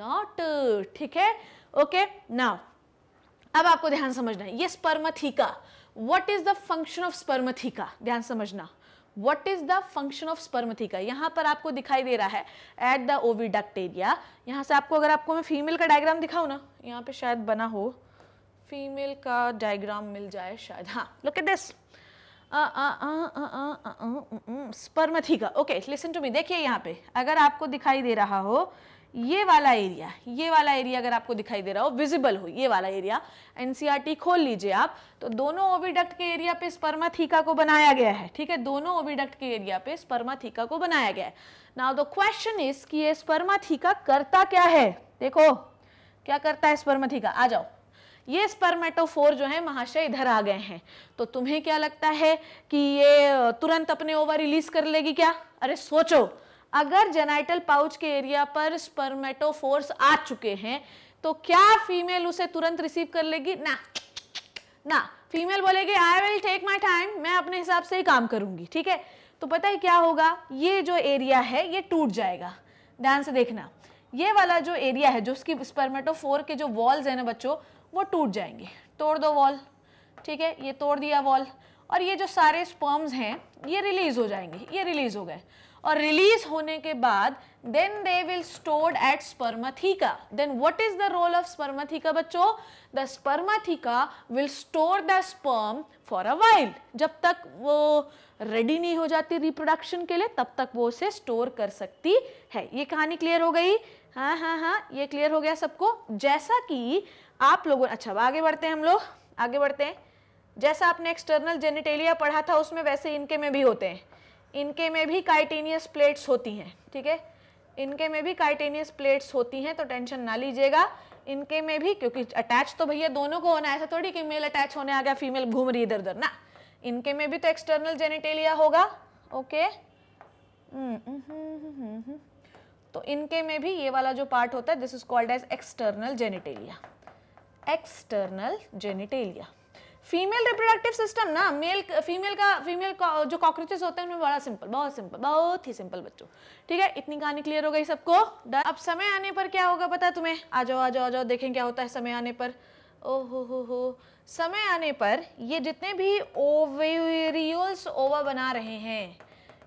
not ठीक है ओके नाउ अब आपको ध्यान समझना है ये spermatheca what is the function of spermatheca ध्यान समझना what is the function of spermatheca यहाँ पर आपको दिखाई दे रहा है एट द ओविडक्ट एरिया यहाँ से आपको अगर आपको मैं फीमेल का डायग्राम दिखाऊँ ना यहाँ पे शायद बना हो फीमेल का डायग्राम मिल जाए शायद हाँ लुक एट दिस स्पर्मथी का ओके लिसन टू मी देखिए यहाँ पे अगर आपको दिखाई दे रहा हो ये वाला एरिया ये वाला एरिया अगर आपको दिखाई दे रहा हो विजिबल हो ये वाला एरिया एनसीआरटी e खोल लीजिए आप तो दोनों ओविडक्ट के एरिया पे स्पर्माथीका को बनाया गया है ठीक है दोनों ओविडक्ट के एरिया पे स्पर्माथीका को बनाया गया है नाउ द क्वेश्चन इज कि ये स्पर्माथीका करता क्या है देखो क्या करता है स्पर्माथीका आ जाओ ये स्पर्मेटोफोर जो है महाशय इधर आ गए हैं तो तुम्हें क्या लगता है कि ये तुरंत अपने ओवर रिलीज कर लेगी क्या अरे सोचो अगर जेनाइटल पाउच के एरिया पर स्पर्मेटोफोर्स आ चुके हैं तो क्या फीमेल उसे तुरंत रिसीव कर लेगी ना ना फीमेल बोलेगी I will take my time मैं अपने हिसाब से ही काम करूंगी ठीक है तो पता है क्या होगा ये जो एरिया है ये टूट जाएगा ध्यान से देखना ये वाला जो एरिया है जो उसकी स्पर्मेटोफोर के जो वॉल्स है ना बच्चों वो टूट जाएंगे तोड़ दो वॉल ठीक है ये तोड़ दिया वॉल और ये जो सारे स्पर्म्स हैं ये रिलीज हो जाएंगे ये रिलीज हो गए और रिलीज होने के बाद then they will stored at spermatheca then what is the role of spermatheca बच्चों the spermatheca will store the sperm for a while जब तक वो रेडी नहीं हो जाती रिप्रोडक्शन के लिए तब तक वो उसे स्टोर कर सकती है ये कहानी क्लियर हो गई हाँ हाँ हाँ ये क्लियर हो गया सबको जैसा कि आप लोगों अच्छा आगे बढ़ते हैं हम लोग आगे बढ़ते हैं जैसा आपने एक्सटर्नल जेनिटेलिया पढ़ा था उसमें वैसे इनके में भी होते हैं इनके में भी काइटेनियस प्लेट्स होती हैं ठीक है इनके में भी काइटेनियस प्लेट्स होती हैं तो टेंशन ना लीजिएगा इनके में भी क्योंकि अटैच तो भैया दोनों को होना है ऐसा थोड़ी कि मेल अटैच होने आ गया फीमेल घूम रही इधर उधर ना इनके में भी तो एक्सटर्नल जेनिटेलिया होगा ओके हम्म, हम्म, हम्म, तो इनके में भी ये वाला जो पार्ट होता है this is called as external genitalia external genitalia female reproductive system ना मेल फीमेल का फीमेल का, जो कॉकरोचेस होते हैं उनमें बड़ा सिंपल बहुत सिंपल बहुत ही सिंपल बच्चों ठीक है इतनी कहानी क्लियर हो गई सबको अब समय आने पर क्या होगा पता है तुम्हें आ जाओ आ जाओ आ जाओ देखें क्या होता है समय आने पर ओ हो हो हो समय आने पर ये जितने भी ओवेरियोस ओवा बना रहे हैं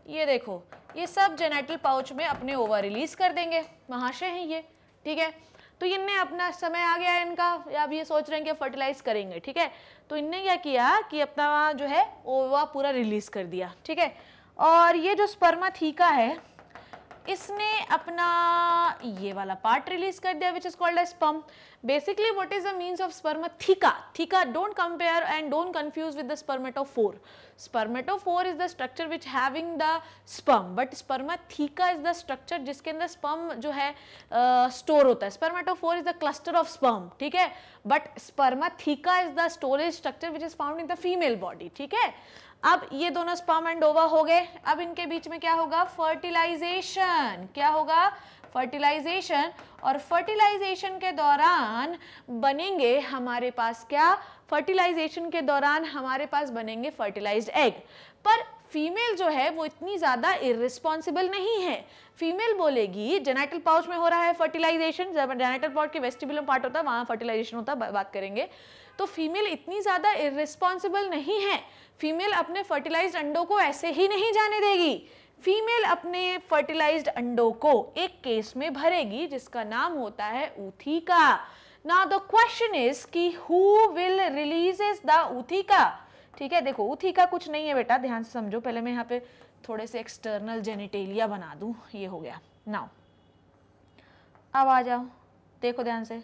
ये देखो ये सब जेनेटल पाउच में अपने ओवा रिलीज कर देंगे महाशय हैं ये ठीक है तो इनने अपना समय आ गया इनका अब ये सोच रहे हैं कि फर्टिलाइज करेंगे ठीक है तो इनने क्या किया कि अपना जो है ओवा पूरा रिलीज कर दिया ठीक है और ये जो स्पर्मा थीका है इसने अपना ये वाला पार्ट रिलीज कर दिया which is called as sperm basically what is the means of spermatheca theca don't compare and don't confuse with the spermatophore spermatophore is the structure which having the sperm but spermatheca is the structure jiske andar sperm jo hai uh, store hota hai spermatophore is the cluster of sperm theek hai but spermatheca is the storage structure which is found in the female body theek hai अब ये दोनों sperm and ओवा हो गए अब इनके बीच में क्या होगा फर्टिलाइजेशन क्या होगा फर्टिलाइजेशन और फर्टिलाइजेशन के दौरान बनेंगे हमारे पास क्या फर्टिलाइजेशन के दौरान हमारे पास बनेंगे फर्टिलाइज्ड एग पर फीमेल जो है वो इतनी ज़्यादा इरिस्पॉन्सिबल नहीं है फीमेल बोलेगी जेनाइटल पाउच में हो रहा है फर्टिलाइजेशन जब जेनाइटल पाउच के वेस्टिबुलम पार्ट होता है वहाँ फर्टिलाइजेशन होता है बात करेंगे तो फीमेल इतनी ज़्यादा इरिस्पॉन्सिबल नहीं है फीमेल अपने फर्टिलाइज्ड अंडों को ऐसे ही नहीं जाने देगी फीमेल अपने फर्टिलाइज्ड अंडों को एक केस में भरेगी जिसका नाम होता है ootheca now the question is कि who will releases the ootheca ठीक है देखो उथिका कुछ नहीं है बेटा ध्यान से समझो पहले मैं यहाँ पे थोड़े से एक्सटर्नल जेनिटेलिया बना दू ये हो गया नाउ अब आ जाओ देखो ध्यान से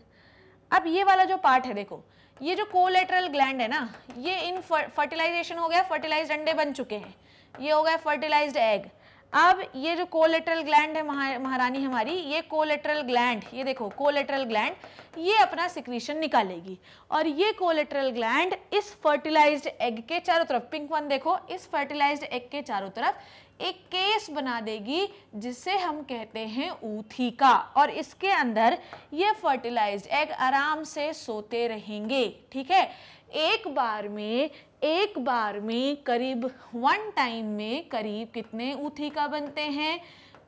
अब ये वाला जो पार्ट है देखो ये जो कोलेटरल ग्लैंड है ना ये इन फर्टिलाइजेशन हो गया फर्टिलाइज्ड अंडे बन चुके हैं ये हो गया फर्टिलाइज्ड एग अब ये जो कोलेट्रल ग्लैंड है महारानी हमारी ये कोलेटरल ग्लैंड ये देखो कोलेटरल ग्लैंड ये अपना सिक्रीशन निकालेगी और ये कोलेट्रल ग्लैंड इस फर्टिलाइज्ड एग के चारों तरफ पिंक वन देखो इस फर्टिलाइज्ड एग के चारों तरफ एक केस बना देगी जिसे हम कहते हैं ऊथीका और इसके अंदर ये फर्टिलाइज्ड एग आराम से सोते रहेंगे ठीक है एक बार में एक बार में करीब वन टाइम में करीब कितने का बनते हैं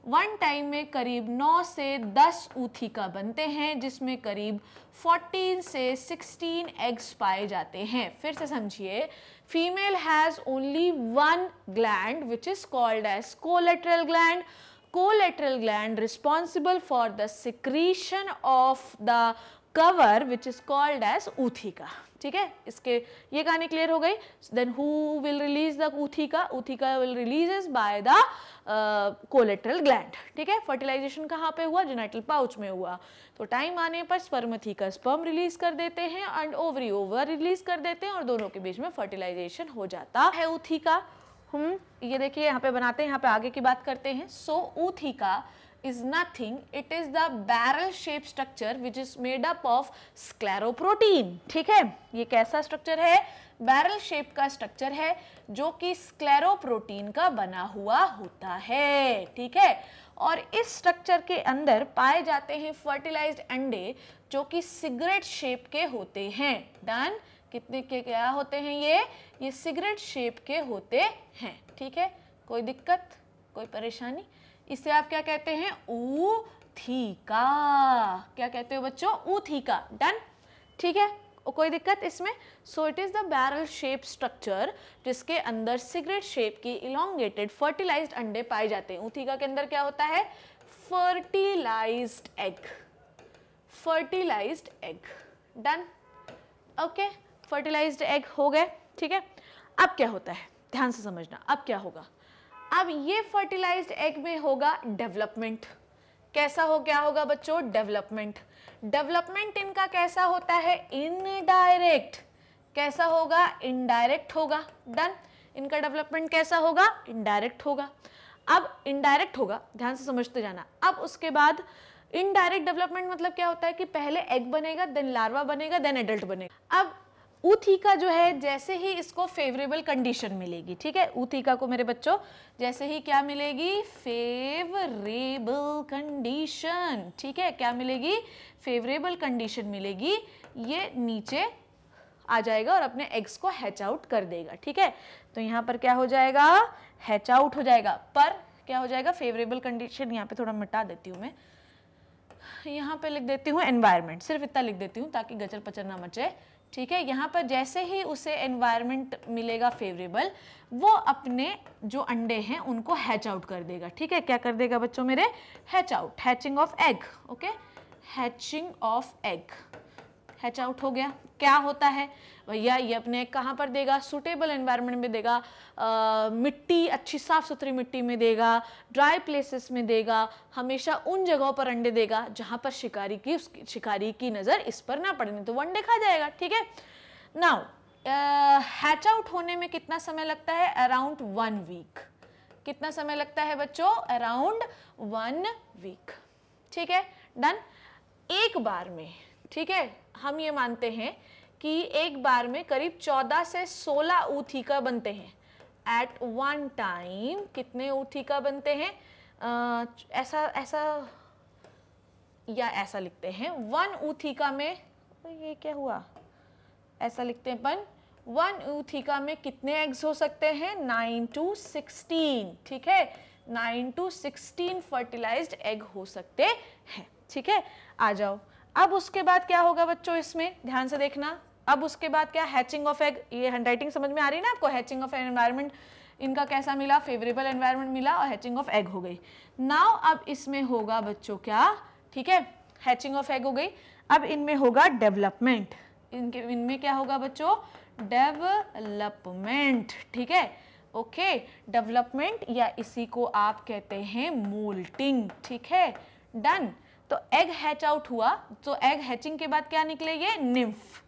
वन टाइम में करीब नौ से 10 का बनते हैं जिसमें करीब फोर्टीन से सिक्सटीन एग्स पाए जाते हैं फिर से समझिए female has only one gland which is called as collateral gland gland responsible for the the of the cover which is called as as का ठीक है इसके ये कहानी क्लियर हो गई then who will release the ootheca ootheca will release by the collateral gland ठीक है फर्टिलाइजेशन कहाँ पे हुआ जेनेटल पाउच में हुआ तो टाइम आने पर का स्पर्म रिलीज कर देते हैं एंड ओवरी ओवर रिलीज कर देते हैं और दोनों के बीच में फर्टिलाइजेशन हो जाता है उथिका हम हम्म, ये देखिए यहाँ पे बनाते हैं यहाँ पे आगे की बात करते हैं सो so, का is nothing it is the barrel shaped structure which is made up of scleroprotein theek hai ye kaisa structure hai barrel shape ka structure hai jo ki scleroprotein ka bana hua hota hai theek hai और इस structure के अंदर पाए जाते हैं fertilised अंडे जो कि सिगरेट शेप के होते हैं डन कितने के क्या होते हैं ये ये सिगरेट शेप के होते हैं ठीक है कोई दिक्कत कोई परेशानी इसे आप क्या कहते हैं ऊ थी का क्या कहते हो बच्चों ऊ का डन ठीक है कोई दिक्कत इसमें so it is the barrel shape structure जिसके अंदर सिगरेट शेप की इलांगेटेड फर्टिलाइज अंडे पाए जाते हैं ऊथीका के अंदर क्या होता है fertilize egg fertilize egg done okay fertilize egg हो गए ठीक है अब क्या होता है ध्यान से समझना अब क्या होगा अब ये फर्टिलाइज्ड एग में होगा डेवलपमेंट कैसा हो क्या होगा बच्चों डेवलपमेंट डेवलपमेंट इनका कैसा होता है इनडायरेक्ट कैसा होगा इनडायरेक्ट होगा डन इनका डेवलपमेंट कैसा होगा इनडायरेक्ट होगा अब इनडायरेक्ट होगा ध्यान से समझते जाना अब उसके बाद इनडायरेक्ट डेवलपमेंट मतलब क्या होता है कि पहले एग बनेगा देन लार्वा बनेगा देन एडल्ट बनेगा अब ऊथी जो है जैसे ही इसको फेवरेबल कंडीशन मिलेगी ठीक है ऊथी को मेरे बच्चों जैसे ही क्या मिलेगी फेवरेबल कंडीशन ठीक है क्या मिलेगी फेवरेबल कंडीशन मिलेगी ये नीचे आ जाएगा और अपने एग्स को हैच आउट कर देगा ठीक है तो यहाँ पर क्या हो जाएगा हैच आउट हो जाएगा पर क्या हो जाएगा फेवरेबल कंडीशन यहाँ पे थोड़ा मिटा देती हूँ मैं यहाँ पे लिख देती हूँ एनवायरनमेंट सिर्फ इतना लिख देती हूँ ताकि गचर पचर ना मचे ठीक है यहाँ पर जैसे ही उसे एनवायरनमेंट मिलेगा फेवरेबल वो अपने जो अंडे हैं उनको हैच आउट कर देगा ठीक है क्या कर देगा बच्चों मेरे hatch out hatching of egg okay hatching of egg hatch out हो गया क्या होता है भैया ये अपने कहाँ पर देगा सुटेबल एनवायरनमेंट में देगा आ, मिट्टी अच्छी साफ़ सुथरी मिट्टी में देगा ड्राई प्लेसेस में देगा हमेशा उन जगहों पर अंडे देगा जहाँ पर शिकारी की उसकी शिकारी की नज़र इस पर ना पड़ने तो वो अंडे खा जाएगा ठीक है नाउ हैच आउट होने में कितना समय लगता है अराउंड वन वीक कितना समय लगता है बच्चों अराउंड वन वीक ठीक है डन एक बार में ठीक है हम ये मानते हैं कि एक बार में करीब 14 से 16 ऊथीका बनते हैं एट वन टाइम कितने ऊथीका बनते हैं आ, ऐसा ऐसा या ऐसा लिखते हैं वन ऊथीका में तो ये क्या हुआ ऐसा लिखते हैं अपन वन ऊथीका में कितने एग्स हो सकते हैं नाइन टू सिक्सटीन ठीक है nine to sixteen fertilized egg हो सकते हैं ठीक है आ जाओ अब उसके बाद क्या होगा बच्चों इसमें ध्यान से देखना अब उसके बाद क्या हैचिंग ऑफ एग ये हैंडराइटिंग समझ में आ रही है ना आपको हैचिंग ऑफ एनवायरमेंट इनका कैसा मिला फेवरेबल एनवायरमेंट मिला और हैचिंग ऑफ एग हो गई नाव अब इसमें होगा बच्चों क्या ठीक है हैचिंग ऑफ एग हो गई अब इनमें होगा डेवलपमेंट इनके इनमें क्या होगा बच्चों डेवलपमेंट ठीक है ओके डेवलपमेंट या इसी को आप कहते हैं मोल्टिंग ठीक है डन तो एग हैच आउट हुआ तो एग हैचिंग के बाद क्या निकले ये निम्फ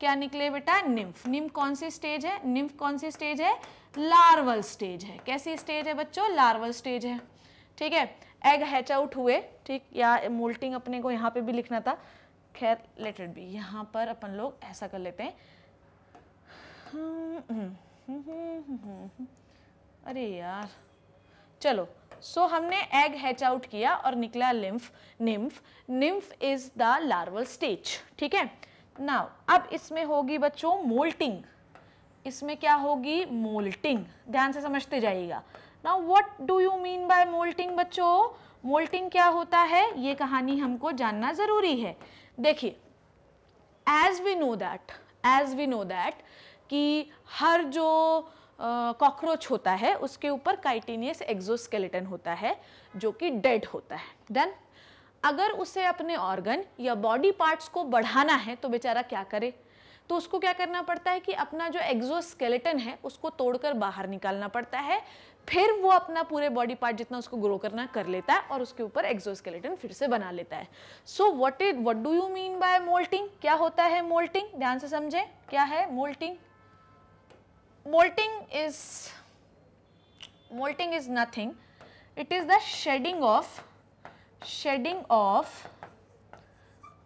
क्या निकले बेटा निम्फ निम्फ कौन सी स्टेज है निम्फ कौन सी स्टेज है लार्वल स्टेज है कैसी स्टेज है बच्चों लार्वल स्टेज है ठीक है एग हैच आउट हुए ठीक या मोल्टिंग अपने को यहाँ पे भी लिखना था खैर लेटेड भी यहाँ पर अपन लोग ऐसा कर लेते हैं हम्म, हम्म, हम्म, अरे यार चलो सो so, हमने एग हैच आउट किया और निकला lymph nymph nymph is the larval stage ठीक है नाउ अब इसमें होगी बच्चों मोल्टिंग इसमें क्या होगी मोल्टिंग ध्यान से समझते जाइएगा now what do you mean by moulting बच्चों मोल्टिंग क्या होता है ये कहानी हमको जानना ज़रूरी है देखिए as we know that as we know that कि हर जो कॉकरोच होता है उसके ऊपर काइटेनियस एक्जोस्केलेटन होता है जो कि डेड होता है देन अगर उसे अपने ऑर्गन या बॉडी पार्ट्स को बढ़ाना है तो बेचारा क्या करे तो उसको क्या करना पड़ता है कि अपना जो एक्जोस्केलेटन है उसको तोड़कर बाहर निकालना पड़ता है फिर वो अपना पूरे बॉडी पार्ट जितना उसको ग्रो करना कर लेता है और उसके ऊपर एक्जोस्केलेटन फिर से बना लेता है so what is what do you mean by moulting क्या होता है मोल्टिंग ध्यान से समझें क्या है moulting molting is molting is nothing it is the shedding of shedding of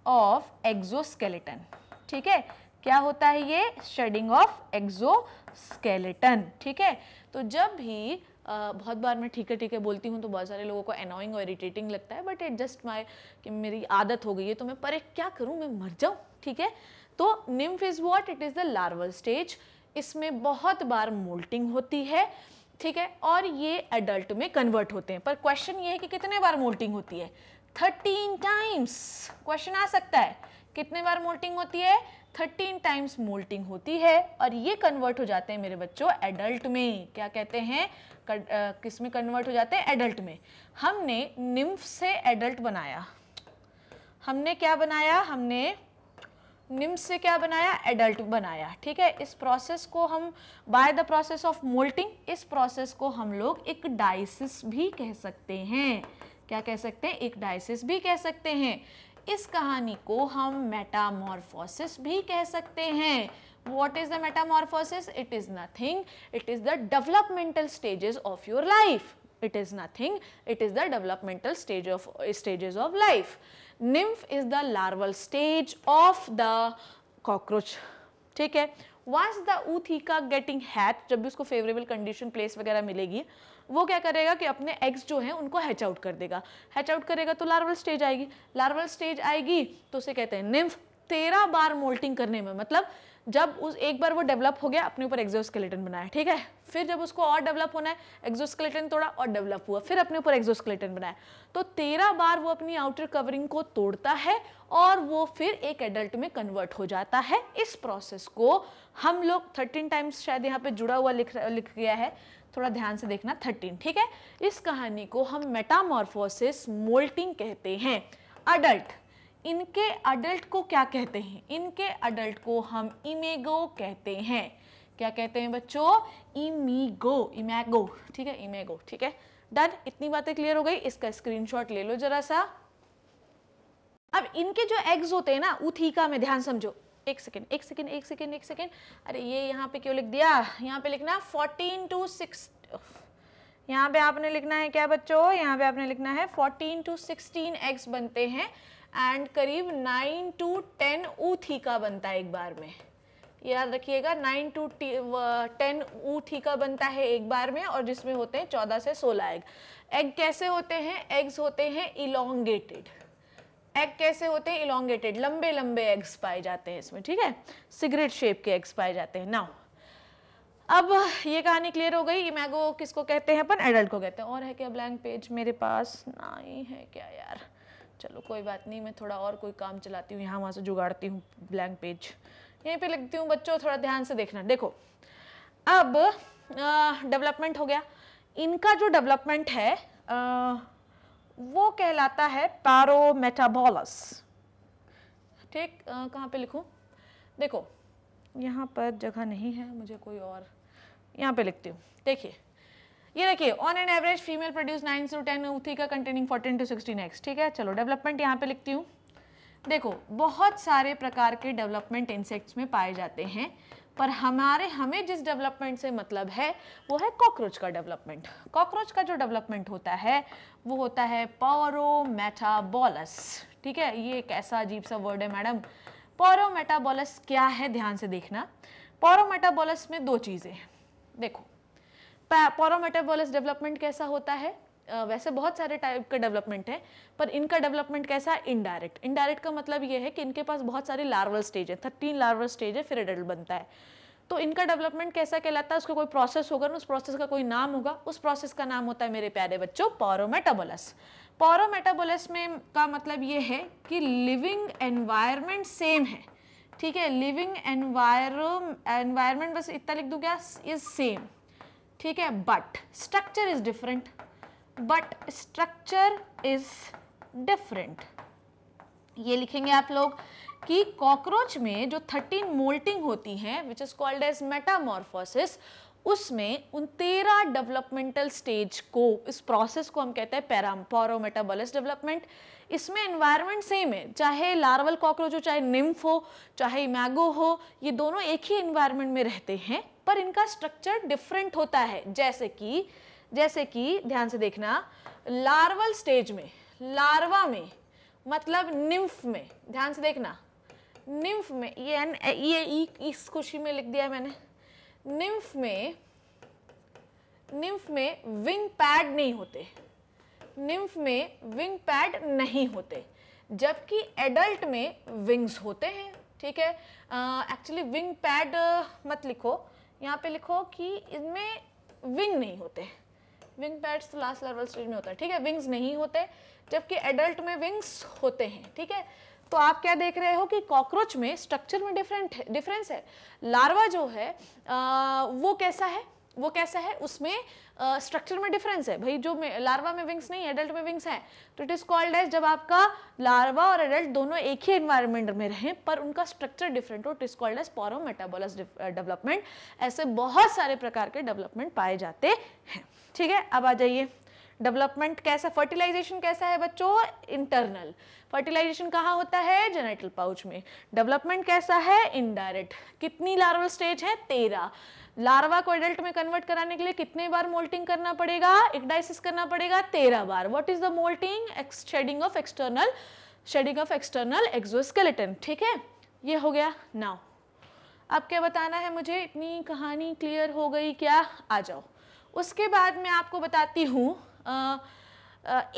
of exoskeleton ठीक है क्या होता है ये shedding of exoskeleton ठीक है तो जब भी आ, बहुत बार मैं ठीक है ठीक है बोलती हूँ तो बहुत सारे लोगों को अनोइंग और इरिटेटिंग लगता है बट इट जस्ट माई कि मेरी आदत हो गई है तो मैं पर क्या करूँ मैं मर जाऊँ ठीक है तो nymph is what it is the larval stage इसमें बहुत बार मोल्टिंग होती है ठीक है और ये एडल्ट में कन्वर्ट होते हैं पर क्वेश्चन ये है कि कितने बार मोल्टिंग होती है थर्टीन टाइम्स क्वेश्चन आ सकता है कितने बार मोल्टिंग होती है थर्टीन टाइम्स मोल्टिंग होती है और ये कन्वर्ट हो जाते हैं मेरे बच्चों एडल्ट में क्या कहते हैं किस में कन्वर्ट हो जाते हैं एडल्ट में हमने निम्फ से एडल्ट बनाया हमने क्या बनाया हमने निम्स से क्या बनाया एडल्ट बनाया ठीक है इस प्रोसेस को हम by the process of moulting इस प्रोसेस को हम लोग एक डाइसिस भी कह सकते हैं क्या कह सकते हैं एक डाइसिस भी कह सकते हैं इस कहानी को हम मेटामोरफोसिस भी कह सकते हैं what is the metamorphosis it is nothing it is the developmental stages of your life it is nothing it is the developmental stage of stages of life nymph is the larval stage of the cockroach ठीक है once the ootheca getting hatch जब भी उसको favourable condition place वगैरह मिलेगी वो क्या करेगा कि अपने एग्स जो हैं उनको हैच आउट कर देगा हैच आउट करेगा तो लार्वल स्टेज आएगी लार्वल स्टेज आएगी तो उसे कहते हैं निम्फ तेरह बार मोल्टिंग करने में मतलब जब उस एक बार वो डेवलप हो गया अपने ऊपर एक्जोस्केलेटन बनाया ठीक है फिर जब उसको और डेवलप होना है एक्जोस्केलेटन तोड़ा और डेवलप हुआ फिर अपने ऊपर एक्जोस्केलेटन बनाया तो तेरह बार वो अपनी आउटर कवरिंग को तोड़ता है और वो फिर एक एडल्ट में कन्वर्ट हो जाता है इस प्रोसेस को हम लोग थर्टीन टाइम्स शायद यहाँ पे जुड़ा हुआ लिख लिख गया है थोड़ा ध्यान से देखना थर्टीन ठीक है इस कहानी को हम मेटामॉर्फोसिस मोल्टिंग कहते हैं अडल्ट इनके अडल्ट को क्या कहते हैं इनके अडल्ट को हम इमेगो कहते हैं क्या कहते हैं बच्चों इमीगो इमेगो ठीक है इमेगो ठीक है डन इतनी बातें क्लियर हो गई इसका स्क्रीनशॉट ले लो जरा सा अब इनके जो एग्स होते हैं ना उथीका में ध्यान समझो एक सेकेंड एक सेकेंड एक सेकेंड एक सेकेंड अरे ये यहाँ पे क्यों लिख दिया यहाँ पे लिखना फोर्टीन टू सिक्स यहाँ पे आपने लिखना है क्या बच्चों यहाँ पे आपने लिखना है फोर्टीन टू सिक्सटीन एग्स बनते हैं एंड करीब नाइन टू टेन थीका बनता है एक बार में याद रखिएगा nine to ten ootheca बनता है एक बार में और जिसमें होते हैं चौदह से सोलह एग एग कैसे होते हैं एग्स होते हैं इलोंगेटेड एग कैसे होते हैं इलोंगेटेड लंबे लंबे एग्स पाए जाते हैं इसमें ठीक है सिगरेट शेप के एग्स पाए जाते हैं नाउ अब ये कहानी क्लियर हो गई इमेगो किसको कहते हैं अपन एडल्ट को कहते हैं और है क्या ब्लैंक पेज मेरे पास ना ही है क्या यार चलो कोई बात नहीं मैं थोड़ा और कोई काम चलाती हूँ यहाँ वहाँ से जुगाड़ती हूँ ब्लैंक पेज यहीं पे लिखती हूँ बच्चों थोड़ा ध्यान से देखना देखो अब डेवलपमेंट हो गया इनका जो डेवलपमेंट है आ, वो कहलाता है पैरोमेटाबोलस ठीक कहाँ पे लिखूँ देखो यहाँ पर जगह नहीं है मुझे कोई और यहाँ पे लिखती हूँ देखिए ये देखिए on an average female produce nine to ten का containing fourteen to sixteen eggs ठीक है चलो डेवलपमेंट यहाँ पे लिखती हूँ देखो बहुत सारे प्रकार के डेवलपमेंट इंसेक्ट्स में पाए जाते हैं पर हमारे हमें जिस डेवलपमेंट से मतलब है वो है कॉकरोच का डेवलपमेंट कॉकरोच का जो डेवलपमेंट होता है वो होता है पौरोमेटाबॉलस ठीक है ये एक ऐसा अजीब सा वर्ड है मैडम पौरोमेटाबॉलस क्या है ध्यान से देखना पौरोमेटाबॉलस में दो चीज़ें देखो पॉरोमेटाबोलिस डेवलपमेंट कैसा होता है वैसे बहुत सारे टाइप का डेवलपमेंट है पर इनका डेवलपमेंट कैसा है इनडायरेक्ट इनडायरेक्ट का मतलब ये है कि इनके पास बहुत सारे लार्वल स्टेज है थर्टीन लार्वल स्टेज है फिर एडल्ट बनता है तो इनका डेवलपमेंट कैसा कहलाता है उसका कोई प्रोसेस होगा ना उस प्रोसेस का कोई नाम होगा उस प्रोसेस का नाम होता है मेरे प्यारे बच्चों पॉरोमेटाबोलस पॉरोमेटाबोलस में का मतलब ये है कि लिविंग एनवायरमेंट सेम है ठीक है लिविंग एनवायर एनवायरमेंट बस इतना लिख दूँ क्या इज सेम ठीक है but structure is different but structure is different ये लिखेंगे आप लोग कि कॉकरोच में जो 13 मोल्टिंग होती हैं which is called as metamorphosis उसमें उन तेरह डेवलपमेंटल स्टेज को इस प्रोसेस को हम कहते हैं पैराम्पोरो मेटाबोलिस डेवलपमेंट इसमें इन्वायरमेंट सेम है चाहे लार्वल कॉकरोच हो चाहे निम्फ हो चाहे इमैगो हो ये दोनों एक ही इन्वायरमेंट में रहते हैं पर इनका स्ट्रक्चर डिफरेंट होता है जैसे कि जैसे कि ध्यान से देखना लार्वल स्टेज में लार्वा में मतलब निम्फ में ध्यान से देखना निम्फ में ये एन ये e, इस खुशी में लिख दिया मैंने निम्फ में निम्फ में विंग पैड नहीं होते निम्फ में विंग पैड नहीं होते जबकि एडल्ट में विंग्स होते हैं ठीक है एक्चुअली विंग पैड मत लिखो यहाँ पे लिखो कि इनमें विंग नहीं होते विंग पैड्स तो लास्ट लेवल स्टेज में होता है ठीक है विंग्स नहीं होते जबकि एडल्ट में विंग्स होते हैं ठीक है तो आप क्या देख रहे हो कि कॉकरोच में स्ट्रक्चर में डिफरेंट है डिफरेंस है लार्वा जो है आ, वो कैसा है वो कैसा है उसमें स्ट्रक्चर uh, में डिफरेंस है भाई जो लार्वा में विंग्स नहीं एडल्ट में विंग्स हैं तो इट इज़ कॉल्ड एज जब आपका लार्वा और एडल्ट दोनों एक ही एनवायरनमेंट में रहें पर उनका स्ट्रक्चर डिफरेंट हो it is called as paurometabolous development ऐसे बहुत सारे प्रकार के डेवलपमेंट पाए जाते हैं ठीक है अब आ जाइए डेवलपमेंट कैसा फर्टिलाइजेशन कैसा है बच्चों इंटरनल फर्टिलाइजेशन कहाँ होता है जेनेटल पाउच में डेवलपमेंट कैसा है इनडायरेक्ट कितनी लार्वल स्टेज है तेरह लार्वा को एडल्ट में कन्वर्ट कराने के लिए कितने बार मोल्टिंग करना पड़ेगा इग्डाइसिस करना पड़ेगा तेरह बार what is the moulting shedding of external shedding of external exoskeleton ठीक है ये हो गया नाउ अब क्या बताना है मुझे इतनी कहानी क्लियर हो गई क्या आ जाओ उसके बाद मैं आपको बताती हूँ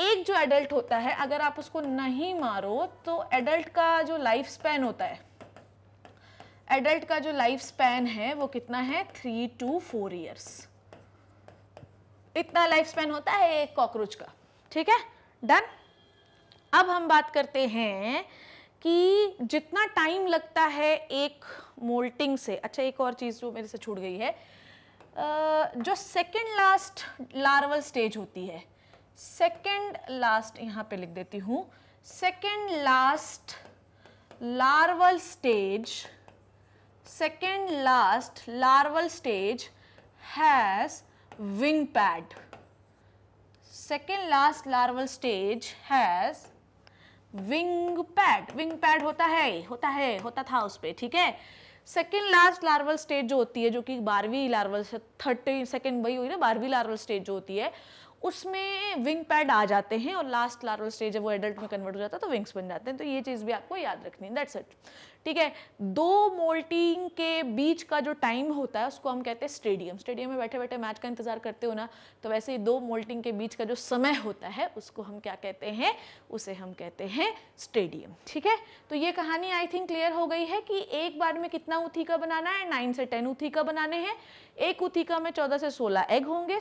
एक जो एडल्ट होता है अगर आप उसको नहीं मारो तो एडल्ट का जो लाइफ स्पैन होता है एडल्ट का जो लाइफ स्पैन है वो कितना है थ्री टू फोर ईयर्स इतना लाइफ स्पैन होता है एक कॉकरोच का ठीक है डन अब हम बात करते हैं कि जितना टाइम लगता है एक मोल्टिंग से अच्छा एक और चीज़ जो मेरे से छूट गई है जो सेकंड लास्ट लार्वल स्टेज होती है सेकंड लास्ट यहाँ पे लिख देती हूँ second last larval stage second last larval stage has wing pad second last larval stage has wing pad wing pad होता है होता है होता था उस पर ठीक है सेकेंड लास्ट लार्वल स्टेज जो होती है जो कि बारहवीं लार्वल से थर्टी सेकेंड वही हुई ना बारहवीं लार्वल स्टेज जो होती है उसमें विंग पैड आ जाते हैं और लास्ट लार्वल स्टेज है वो एडल्ट में कन्वर्ट हो जाता है तो विंग्स बन जाते हैं तो ये चीज़ भी आपको याद रखनी है दैट्स इट ठीक है दो मोल्टिंग के बीच का जो टाइम होता है उसको हम कहते हैं स्टेडियम स्टेडियम में बैठे बैठे मैच का इंतजार करते हो ना तो वैसे ही दो मोल्टिंग के बीच का जो समय होता है उसको हम क्या कहते हैं उसे हम कहते हैं स्टेडियम ठीक है तो ये कहानी आई थिंक क्लियर हो गई है कि एक बार में कितना का बनाना है नाइन से टेन उथी का बनाने हैं एक उथीका में चौदह से सोलह एग होंगे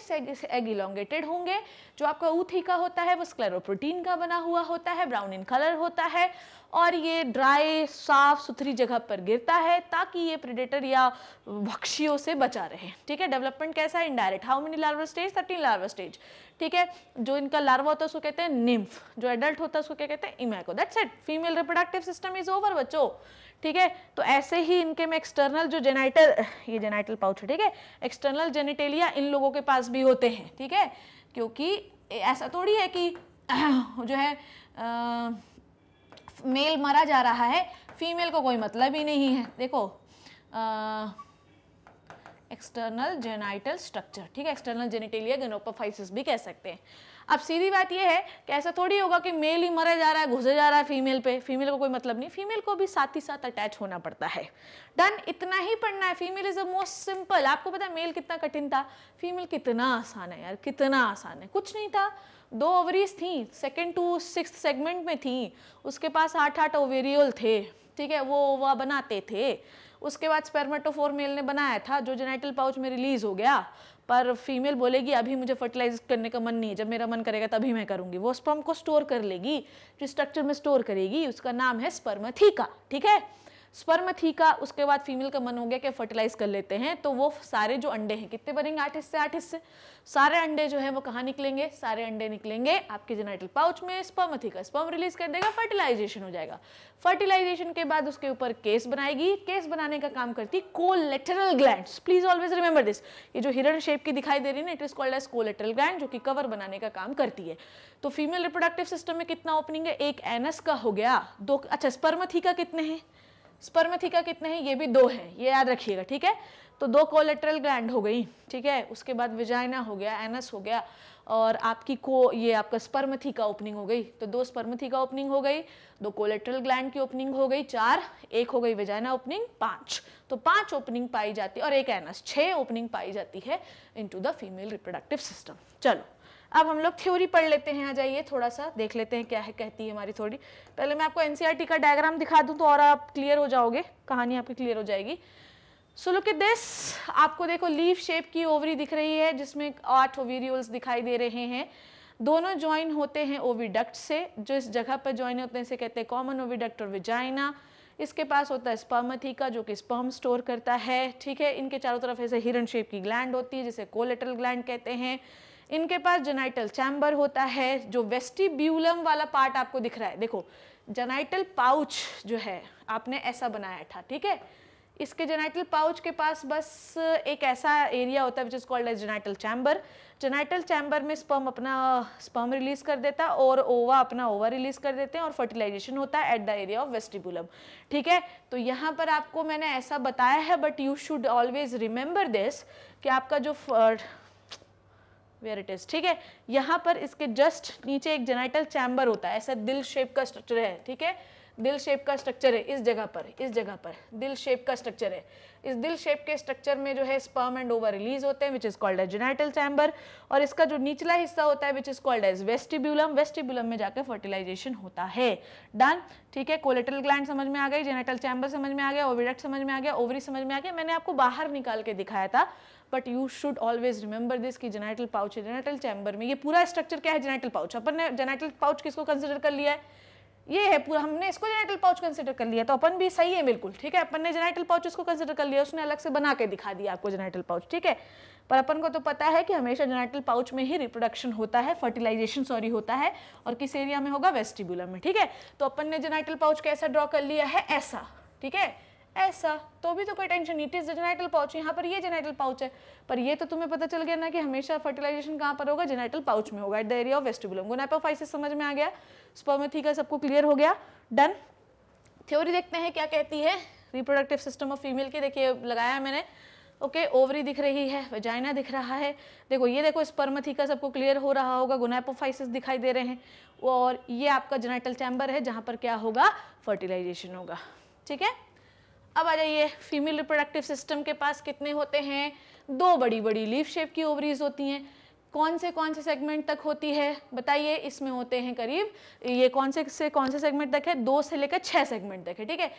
एग इलोंगेटेड होंगे जो आपका उथीका होता है वो स्क्लेरोप्रोटीन का बना हुआ होता है ब्राउन इन कलर होता है और ये ड्राई साफ सुथरी जगह पर गिरता है ताकि ये प्रिडेटर या वक्षियों से बचा रहे ठीक है डेवलपमेंट कैसा है indirect how many larval stage thirteen larval stage ठीक है जो इनका लार्वा होता है उसको कहते हैं निम्फ जो एडल्ट होता है उसको क्या कहते हैं imago that's it female reproductive system is over बच्चो ठीक है तो ऐसे ही इनके में एक्सटर्नल जो जेनाइटल ये जेनाइटल पाउच ठीक है एक्सटर्नल जेनिटेलिया इन लोगों के पास भी होते हैं ठीक है क्योंकि ऐसा थोड़ी है कि जो है आ, मेल मरा जा रहा है फीमेल को कोई मतलब ही नहीं है देखो एक्सटर्नल जेनाइटल स्ट्रक्चर ठीक है एक्सटर्नल जेनिटेलिया गनोपोफाइसिस भी कह सकते हैं अब सीधी बात यह है कि ऐसा थोड़ी होगा कि मेल ही मरा जा रहा है घुसे जा रहा है फीमेल पे फीमेल को कोई मतलब नहीं फीमेल को भी साथ ही साथ अटैच होना पड़ता है डन इतना ही पढ़ना है female is a most simple आपको पता है मेल कितना कठिन था फीमेल कितना आसान है यार कितना आसान है कुछ नहीं था दो ओवरीज थी सेकेंड टू सिक्स सेगमेंट में थी उसके पास आठ आठ ओवेरियल थे ठीक है वो वह बनाते थे उसके बाद स्पेरमेटोफोर मेल ने बनाया था जो जेनेटल पाउच में रिलीज हो गया पर फीमेल बोलेगी अभी मुझे फर्टिलाइज करने का मन नहीं है जब मेरा मन करेगा तभी मैं करूँगी वो स्पर्म को स्टोर कर लेगी जो स्ट्रक्चर में स्टोर करेगी उसका नाम है स्पर्मथीका ठीक है स्पर्म थी का उसके बाद फीमेल का मन हो गया कि फर्टिलाइज कर लेते हैं तो वो सारे जो अंडे हैं कितने बनेंगे आठ हिस्से आठ हिस्से सारे अंडे जो है वो कहाँ निकलेंगे सारे अंडे निकलेंगे आपके जेनेटल पाउच में स्पर्म का स्पर्म रिलीज कर देगा फर्टिलाइजेशन हो जाएगा फर्टिलाइजेशन के बाद उसके ऊपर केस बनाएगी केस बनाने का काम करती collateral gland please always remember this ये जो हिरण शेप की दिखाई दे रही है ना it is called as collateral gland जो कि कवर बनाने का काम करती है तो फीमेल रिप्रोडक्टिव सिस्टम में कितना ओपनिंग है एक एनस का हो गया दो अच्छा स्पर्म थी का कितने हैं स्पर्मथिका कितने हैं ये भी दो है ये याद रखिएगा ठीक है तो दो कोलेट्रल ग्लैंड हो गई ठीक है उसके बाद विजाइना हो गया एनस हो गया और आपकी को ये आपका स्पर्मथिका ओपनिंग हो गई तो दो स्पर्मथिका ओपनिंग हो गई दो कोलेट्रल ग्लैंड की ओपनिंग हो गई चार एक हो गई विजाइना ओपनिंग पांच तो पांच ओपनिंग पाई जाती है और एक एनस छः ओपनिंग पाई जाती है in the female reproductive system चलो अब हम लोग थ्योरी पढ़ लेते हैं आ जाइए थोड़ा सा देख लेते हैं क्या है कहती है हमारी थोड़ी पहले मैं आपको एन e का डायग्राम दिखा दूँ तो और आप क्लियर हो जाओगे कहानी आपकी क्लियर हो जाएगी सो लुक एट दिस आपको देखो लीफ शेप की ओवरी दिख रही है जिसमें आठ ओवेरियोल्स दिखाई दे रहे हैं दोनों ज्वाइन होते हैं ओविडक्ट से जो इस जगह पर ज्वाइन होते हैं इसे कहते हैं कॉमन ओविडक्ट और विजाइना इसके पास होता है स्पर्मथीका जो कि स्पर्म स्टोर करता है ठीक है इनके चारों तरफ ऐसे हिरन शेप की ग्लैंड होती है जिसे कोलेटल ग्लैंड कहते हैं इनके पास जेनाइटल चैम्बर होता है जो वेस्टिब्यूलम वाला पार्ट आपको दिख रहा है देखो जेनाइटल पाउच जो है आपने ऐसा बनाया था ठीक है इसके जेनाइटल पाउच के पास बस एक ऐसा एरिया होता है which is called as genital chamber genital chamber में स्पर्म अपना स्पर्म रिलीज कर देता और ओवा अपना ओवा रिलीज कर देते हैं और फर्टिलाइजेशन होता है at the area of vestibulum ठीक है तो यहाँ पर आपको मैंने ऐसा बताया है but you should always remember this कि आपका जो वेयर इट इज ठीक है यहाँ पर इसके जस्ट नीचे एक जेनाइटल चैम्बर होता है ऐसा दिल शेप का स्ट्रक्चर है ठीक है दिल शेप का स्ट्रक्चर है इस जगह पर इस जगह पर दिल शेप का स्ट्रक्चर है इस दिल शेप के स्ट्रक्चर में जो है स्पर्म एंड ओवर रिलीज होते हैं which is called as genital chamber और इसका जो निचला हिस्सा होता है which is called as vestibulum vestibulum में जाकर फर्टिलाइजेशन होता है डन ठीक है कोलेटल ग्लैंड समझ में आ गई जेनाइटल चैम्बर समझ में आ गया ओविडक्ट समझ में आ गया ओवरी समझ में आ गया मैंने आपको बाहर निकाल के दिखाया था but you should always remember this कि जेनाइटल पाउच है जेनाइटल चैम्बर में ये पूरा स्ट्रक्चर क्या है जेनाइटल पाउच अपन ने जेनाइटल पाउच किसको कंसिडर कर लिया है ये है पूरा हमने इसको जेनाइटल पाउच कंसिडर कर लिया तो अपन भी सही है बिल्कुल ठीक है अपन ने जेनाइटल पाउच इसको कंसिडर कर लिया उसने अलग से बना के दिखा दिया आपको जेनाइटल पाउच ठीक है पर अपन को तो पता है कि हमेशा जेनाइटल पाउच में ही रिप्रोडक्शन होता है फर्टिलाइजेशन सॉरी होता है और किस एरिया में होगा वेस्टिबुलर में ठीक है तो अपन ने जेनाइटल पाउच कैसा ड्रॉ कर लिया है ऐसा ठीक है ऐसा तो भी तो कोई टेंशन इट जेनाइटल पाउच यहाँ पर ये जेनाइटल पाउच है पर ये तो तुम्हें पता चल गया ना कि हमेशा फर्टिलाइजेशन कहाँ पर होगा जेनाइटल पाउच में होगा at the area of vestibulum gonapophysis समझ में आ गया का सबको क्लियर हो गया डन थ्योरी देखते हैं क्या कहती है रिप्रोडक्टिव सिस्टम ऑफ फीमेल के देखिए लगाया मैंने ओके okay, ओवरी दिख रही है वजाइना दिख रहा है देखो ये देखो स्पर्मथी का सबको क्लियर हो रहा होगा गोनाइपोफाइसिस दिखाई दे रहे हैं और ये आपका जेनाइटल चैम्बर है जहाँ पर क्या होगा फर्टिलाइजेशन होगा ठीक है अब आ जाइए फीमेल रिप्रोडक्टिव सिस्टम के पास कितने होते हैं दो बड़ी बड़ी लीफ शेप की ओवरीज होती हैं कौन से कौन से सेगमेंट तक होती है बताइए इसमें होते हैं करीब ये कौन से से कौन से सेगमेंट तक है दो से लेकर छः सेगमेंट तक है ठीक है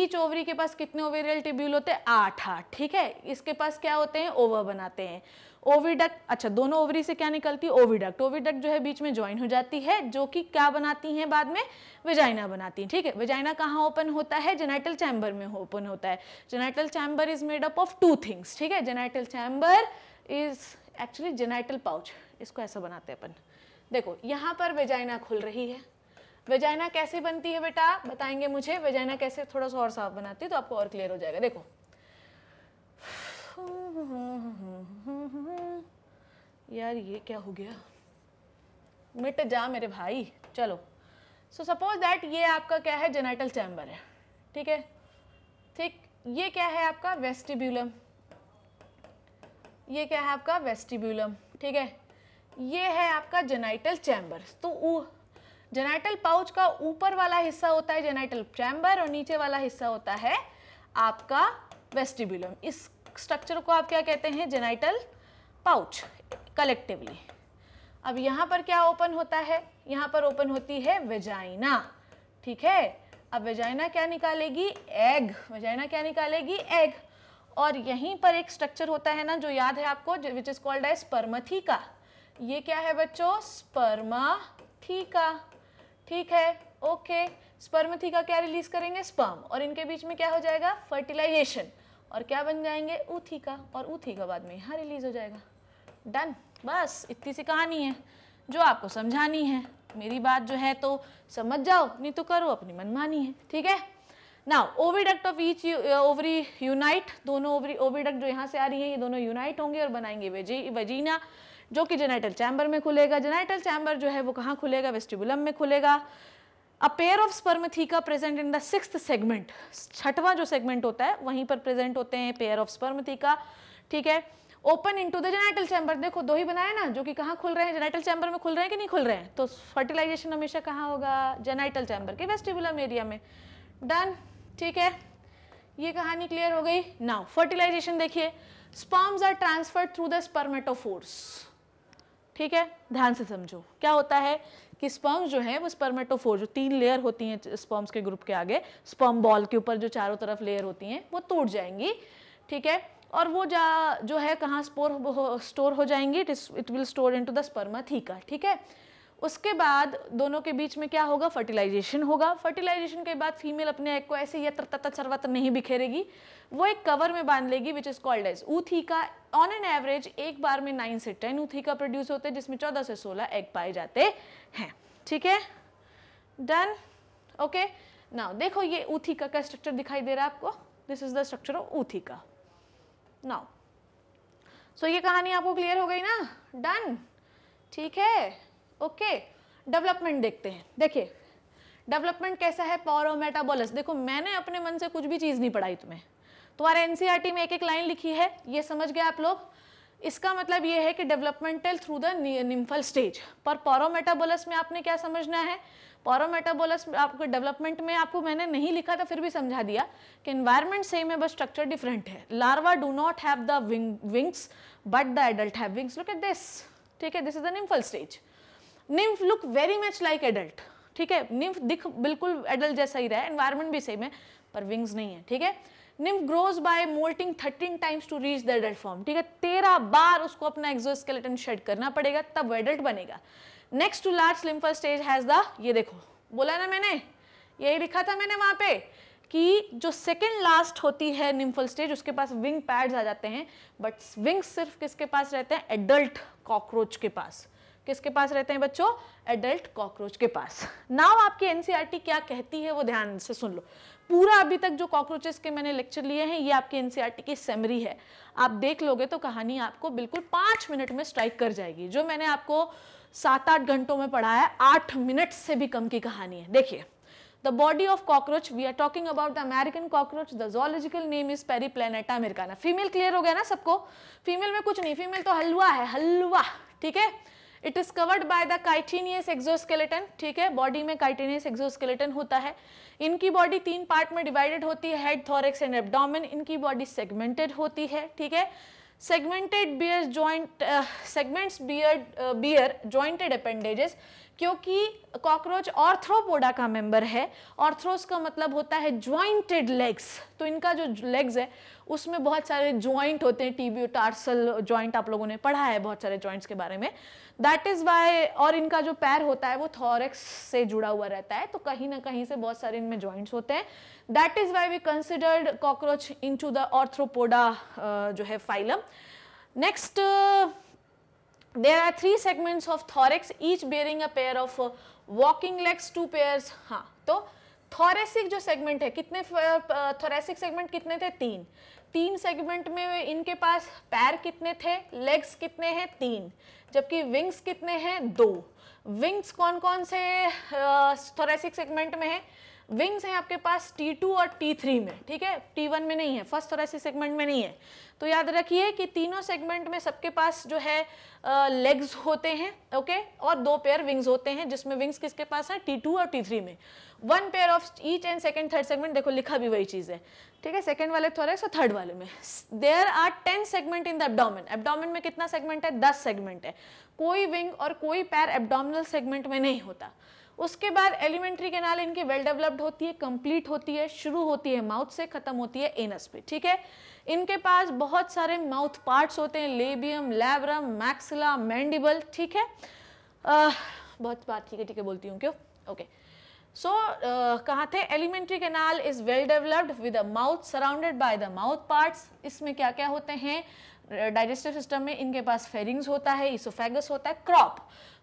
ईच ओवरी के पास कितने ओवेरियल टिब्यूल होते हैं आठ आठ ठीक है इसके पास क्या होते हैं ओवर बनाते हैं ओविडक्ट अच्छा दोनों ओवरी से क्या निकलती है ओविडक्ट तो ओविडक्ट जो है बीच में ज्वाइन हो जाती है जो कि क्या बनाती हैं बाद में वेजाइना बनाती हैं ठीक है वेजाइना कहाँ ओपन होता है जेनाइटल चैम्बर में ओपन होता है genital chamber is made up of two things ठीक है genital chamber is actually genital pouch इसको ऐसा बनाते हैं अपन देखो यहाँ पर वेजाइना खुल रही है वेजाइना कैसे बनती है बेटा बताएंगे मुझे वेजाइना कैसे थोड़ा सा और साफ बनाती है तो आपको और क्लियर हो जाएगा देखो यार ये क्या हो गया मिट जा मेरे भाई चलो सो सपोज दैट ये आपका क्या है जेनेटल चैम्बर है ठीक है ठीक ये क्या है आपका वेस्टिब्यूलम ये क्या है आपका वेस्टिब्यूलम ठीक है ये है आपका जेनाइटल चैम्बर तो जेनाइटल पाउच का ऊपर वाला हिस्सा होता है जेनाइटल चैम्बर और नीचे वाला हिस्सा होता है आपका वेस्टिब्यूलम इस स्ट्रक्चर को आप क्या कहते हैं जेनाइटल पाउच कलेक्टिवली अब यहाँ पर क्या ओपन होता है यहाँ पर ओपन होती है वेजाइना ठीक है अब वेजाइना क्या निकालेगी एग वेजाइना क्या निकालेगी एग और यहीं पर एक स्ट्रक्चर होता है ना जो याद है आपको विच इज कॉल्ड स्पर्मथी स्पर्मथीका ये क्या है बच्चों का ठीक है ओके स्पर्मथीका क्या रिलीज करेंगे स्पर्म और इनके बीच में क्या हो जाएगा फर्टिलाइजेशन और क्या बन जाएंगे ऊथी का और ऊथी का बाद में यहाँ रिलीज हो जाएगा डन बस इतनी सी कहानी है जो आपको समझानी है मेरी बात जो है तो समझ जाओ नहीं तो करो अपनी मनमानी है ठीक है ना oviduct of each ovary unite दोनों ओवरी ओविडक्ट जो यहाँ से आ रही है ये दोनों यूनाइट होंगे और बनाएंगे वेजी वजीना जो कि जेनाइटल चैम्बर में खुलेगा जेनाइटल चैम्बर जो है वो कहाँ खुलेगा वेस्टिबुलम में खुलेगा a pair of spermatheca present in the six segment छठवां जो सेगमेंट होता है वहीं पर प्रेजेंट होते हैं पेयर ऑफ स्पर्मथीका ठीक है open in to the genital chamber देखो दो ही बनाए ना जो कि कहाँ खुल रहे हैं जेनाइटल चैम्बर में खुल रहे हैं कि नहीं खुल रहे हैं तो फर्टिलाइजेशन हमेशा कहाँ होगा जेनाइटल चैम्बर के वेस्टिबुलम एरिया में डन ठीक है ये कहानी क्लियर हो गई नाउ फर्टिलाइजेशन देखिए sperms are transferred through the spermatophores ठीक है ध्यान से समझो क्या होता है कि स्पर्म्स जो है वो स्पर्मेटोफोर जो तीन लेयर होती हैं स्पर्म्स के ग्रुप के आगे स्पर्म बॉल के ऊपर जो चारों तरफ लेयर होती हैं वो टूट जाएंगी ठीक है और वो जा जो है कहाँ स्पोर स्टोर हो जाएंगी it it will store into the spermatheca ठीक है उसके बाद दोनों के बीच में क्या होगा फर्टिलाइजेशन होगा फर्टिलाइजेशन के बाद फीमेल अपने एग को ऐसे यत्र तत्र सर्वत्र नहीं बिखेरेगी वो एक कवर में बांध लेगी विच इज़ कॉल्ड एज का ऑन एन एवरेज एक बार में नाइन से टेन ऊथी का प्रोड्यूस होते हैं जिसमें चौदह से सोलह एग पाए जाते हैं ठीक है डन ओके नाउ देखो ये ऊथी का स्ट्रक्चर दिखाई दे रहा है आपको this is the structure of ootheca now सो ये कहानी आपको क्लियर हो गई ना डन ठीक है ओके डेवलपमेंट देखते हैं देखिए डेवलपमेंट कैसा है पावर ऑफ मेटाबॉलस देखो मैंने अपने मन से कुछ भी चीज़ नहीं पढ़ाई तुम्हें तुम्हारे एन e में एक एक लाइन लिखी है ये समझ गए आप लोग इसका मतलब ये है कि developmental through the nymphal stage पर पॉरोमेटाबोलस में आपने क्या समझना है पॉरोमेटाबोलस आपको डेवलपमेंट में आपको मैंने नहीं लिखा था फिर भी समझा दिया कि इन्वायरमेंट सेम है बस स्ट्रक्चर डिफरेंट है larva do not have the wings but the adult have wings look at this ठीक है this is the nymphal stage nymph look very much like adult ठीक है निम्फ दिख बिल्कुल एडल्ट जैसा ही रहा है एनवायरमेंट भी सेम है पर विंग्स नहीं है ठीक है nymph grows by moulting thirteen times to reach the adult form ठीक है तेरह बार उसको अपना एग्जोस्केलेटन शेड करना पड़ेगा तब एडल्ट बनेगा next to large nymphal stage has the ये देखो बोला ना मैंने यही लिखा था मैंने वहां पे कि जो सेकेंड लास्ट होती है निम्फल स्टेज उसके पास विंग पैड्स आ जाते हैं बट विंग्स सिर्फ किसके पास रहते हैं एडल्ट कॉकरोच के पास किसके पास रहते हैं बच्चों एडल्ट कॉकरोच के पास नाव आपकी एनसीईआरटी e क्या कहती है वो ध्यान से सुन लो पूरा अभी तक जो कॉकरोचेस के मैंने लेक्चर लिए हैं ये आपकी एनसीईआरटी e की सेमरी है आप देख लोगे तो कहानी आपको बिल्कुल पांच मिनट में स्ट्राइक कर जाएगी जो मैंने आपको सात आठ घंटों में पढ़ा है आठ मिनट से भी कम की कहानी है देखिए the body of cockroach we are talking about the American cockroach the zoological name is peri periplaneta americana female clear हो गया ना सबको फीमेल में कुछ नहीं फीमेल तो हलवा है हलवा ठीक है it is covered by the chitinous exoskeleton ठीक है बॉडी में काइटीनियस एक्सोस्केलेटन होता है इनकी बॉडी तीन पार्ट में डिवाइडेड होती है हेड थॉरेक्स एंड एब्डोमेन इनकी बॉडी सेगमेंटेड होती है ठीक है segmented bear joint segments bear bear jointed appendages क्योंकि कॉकरोच ऑर्थ्रोपोडा का मेंबर है ऑर्थ्रोस का मतलब होता है ज्वाइंटेड लेग्स तो इनका जो लेग्स है उसमें बहुत सारे ज्वाइंट होते हैं टीबी टार्सल ज्वाइंट आप लोगों ने पढ़ा है बहुत सारे ज्वाइंट्स के बारे में दैट इज़ वाई और इनका जो पैर होता है वो थॉरेक्स से जुड़ा हुआ रहता है तो कहीं ना कहीं से बहुत सारे इनमें ज्वाइंट्स होते हैं that is why we considered cockroach in the Arthropoda जो है phylum next there are three segments of thorax each bearing a pair of walking legs two pair हाँ तो थोरेसिक जो सेगमेंट है कितने थोरेसिक uh, सेगमेंट कितने थे तीन तीन सेगमेंट में इनके पास पैर कितने थे लेग्स कितने हैं तीन जबकि विंग्स कितने हैं दो विंग्स कौन कौन से थोरेसिक सेगमेंट में है विंग्स हैं आपके पास T2 और T3 में ठीक है T1 में नहीं है फर्स्ट और ऐसी सेगमेंट में नहीं है तो याद रखिए कि तीनों सेगमेंट में सबके पास जो है लेग्स होते हैं ओके और दो पेयर विंग्स होते हैं जिसमें विंग्स किसके पास है T2 और T3 में one pair of each and second third segment देखो लिखा भी वही चीज़ है ठीक है सेकेंड वाले थोरेक्स और थर्ड वाले में there are ten segment in the abdom abdomen में कितना सेगमेंट है दस सेगमेंट है कोई विंग और कोई पैर एबडोमिनल सेगमेंट में नहीं होता उसके बाद एलिमेंट्री कैनाल इनकी वेल डेवलप्ड होती है कंप्लीट होती है शुरू होती है माउथ से ख़त्म होती है एनस पे ठीक है इनके पास बहुत सारे माउथ पार्ट्स होते हैं लेबियम लेबरम मैक्सिला मैंडिबल ठीक है आ, बहुत बात ठीक है ठीक है बोलती हूँ क्यों ओके सो कहा थे alimentary canal is well developed with a mouth surrounded by the mouth parts इसमें क्या क्या होते हैं डाइजेस्टिव सिस्टम में इनके पास फेरिंग्स होता है इसोफेगस होता है crop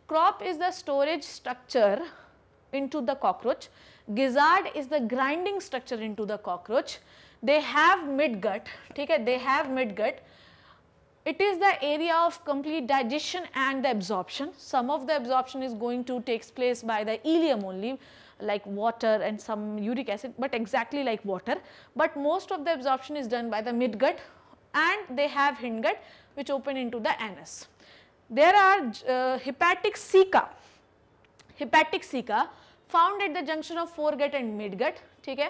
Crop is the storage structure into the cockroach. Gizzard is the grinding structure into the cockroach. They have midgut, okay? they have midgut. It is the area of complete digestion and the absorption. Some of the absorption is going to takes place by the ileum only like water and some uric acid but exactly like water. But most of the absorption is done by the midgut and they have hindgut which open into the anus. there are uh, hepatic ceca, hepatic ceca found at the junction of foregut and midgut, theek hai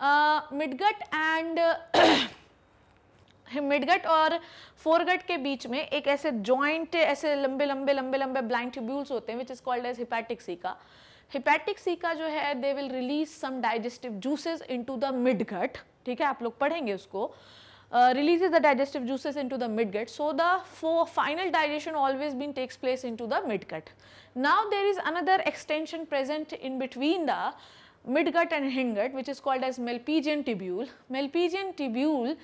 uh, midgut and uh, midgut और foregut के बीच में एक ऐसे joint ऐसे लंबे लंबे लंबे लंबे ब्लाइंड ट्यूब्यूल्स होते हैं which is called as hepatic caeca hepatic caeca जो है they will release some digestive juices into the midgut ठीक है आप लोग पढ़ेंगे उसको uh, Uh, releases the digestive juices into the midgut. So, the final digestion always been takes place into the midgut. Now, there is another extension present in between the midgut and hindgut which is called as Malpighian tubule. Malpighian tubule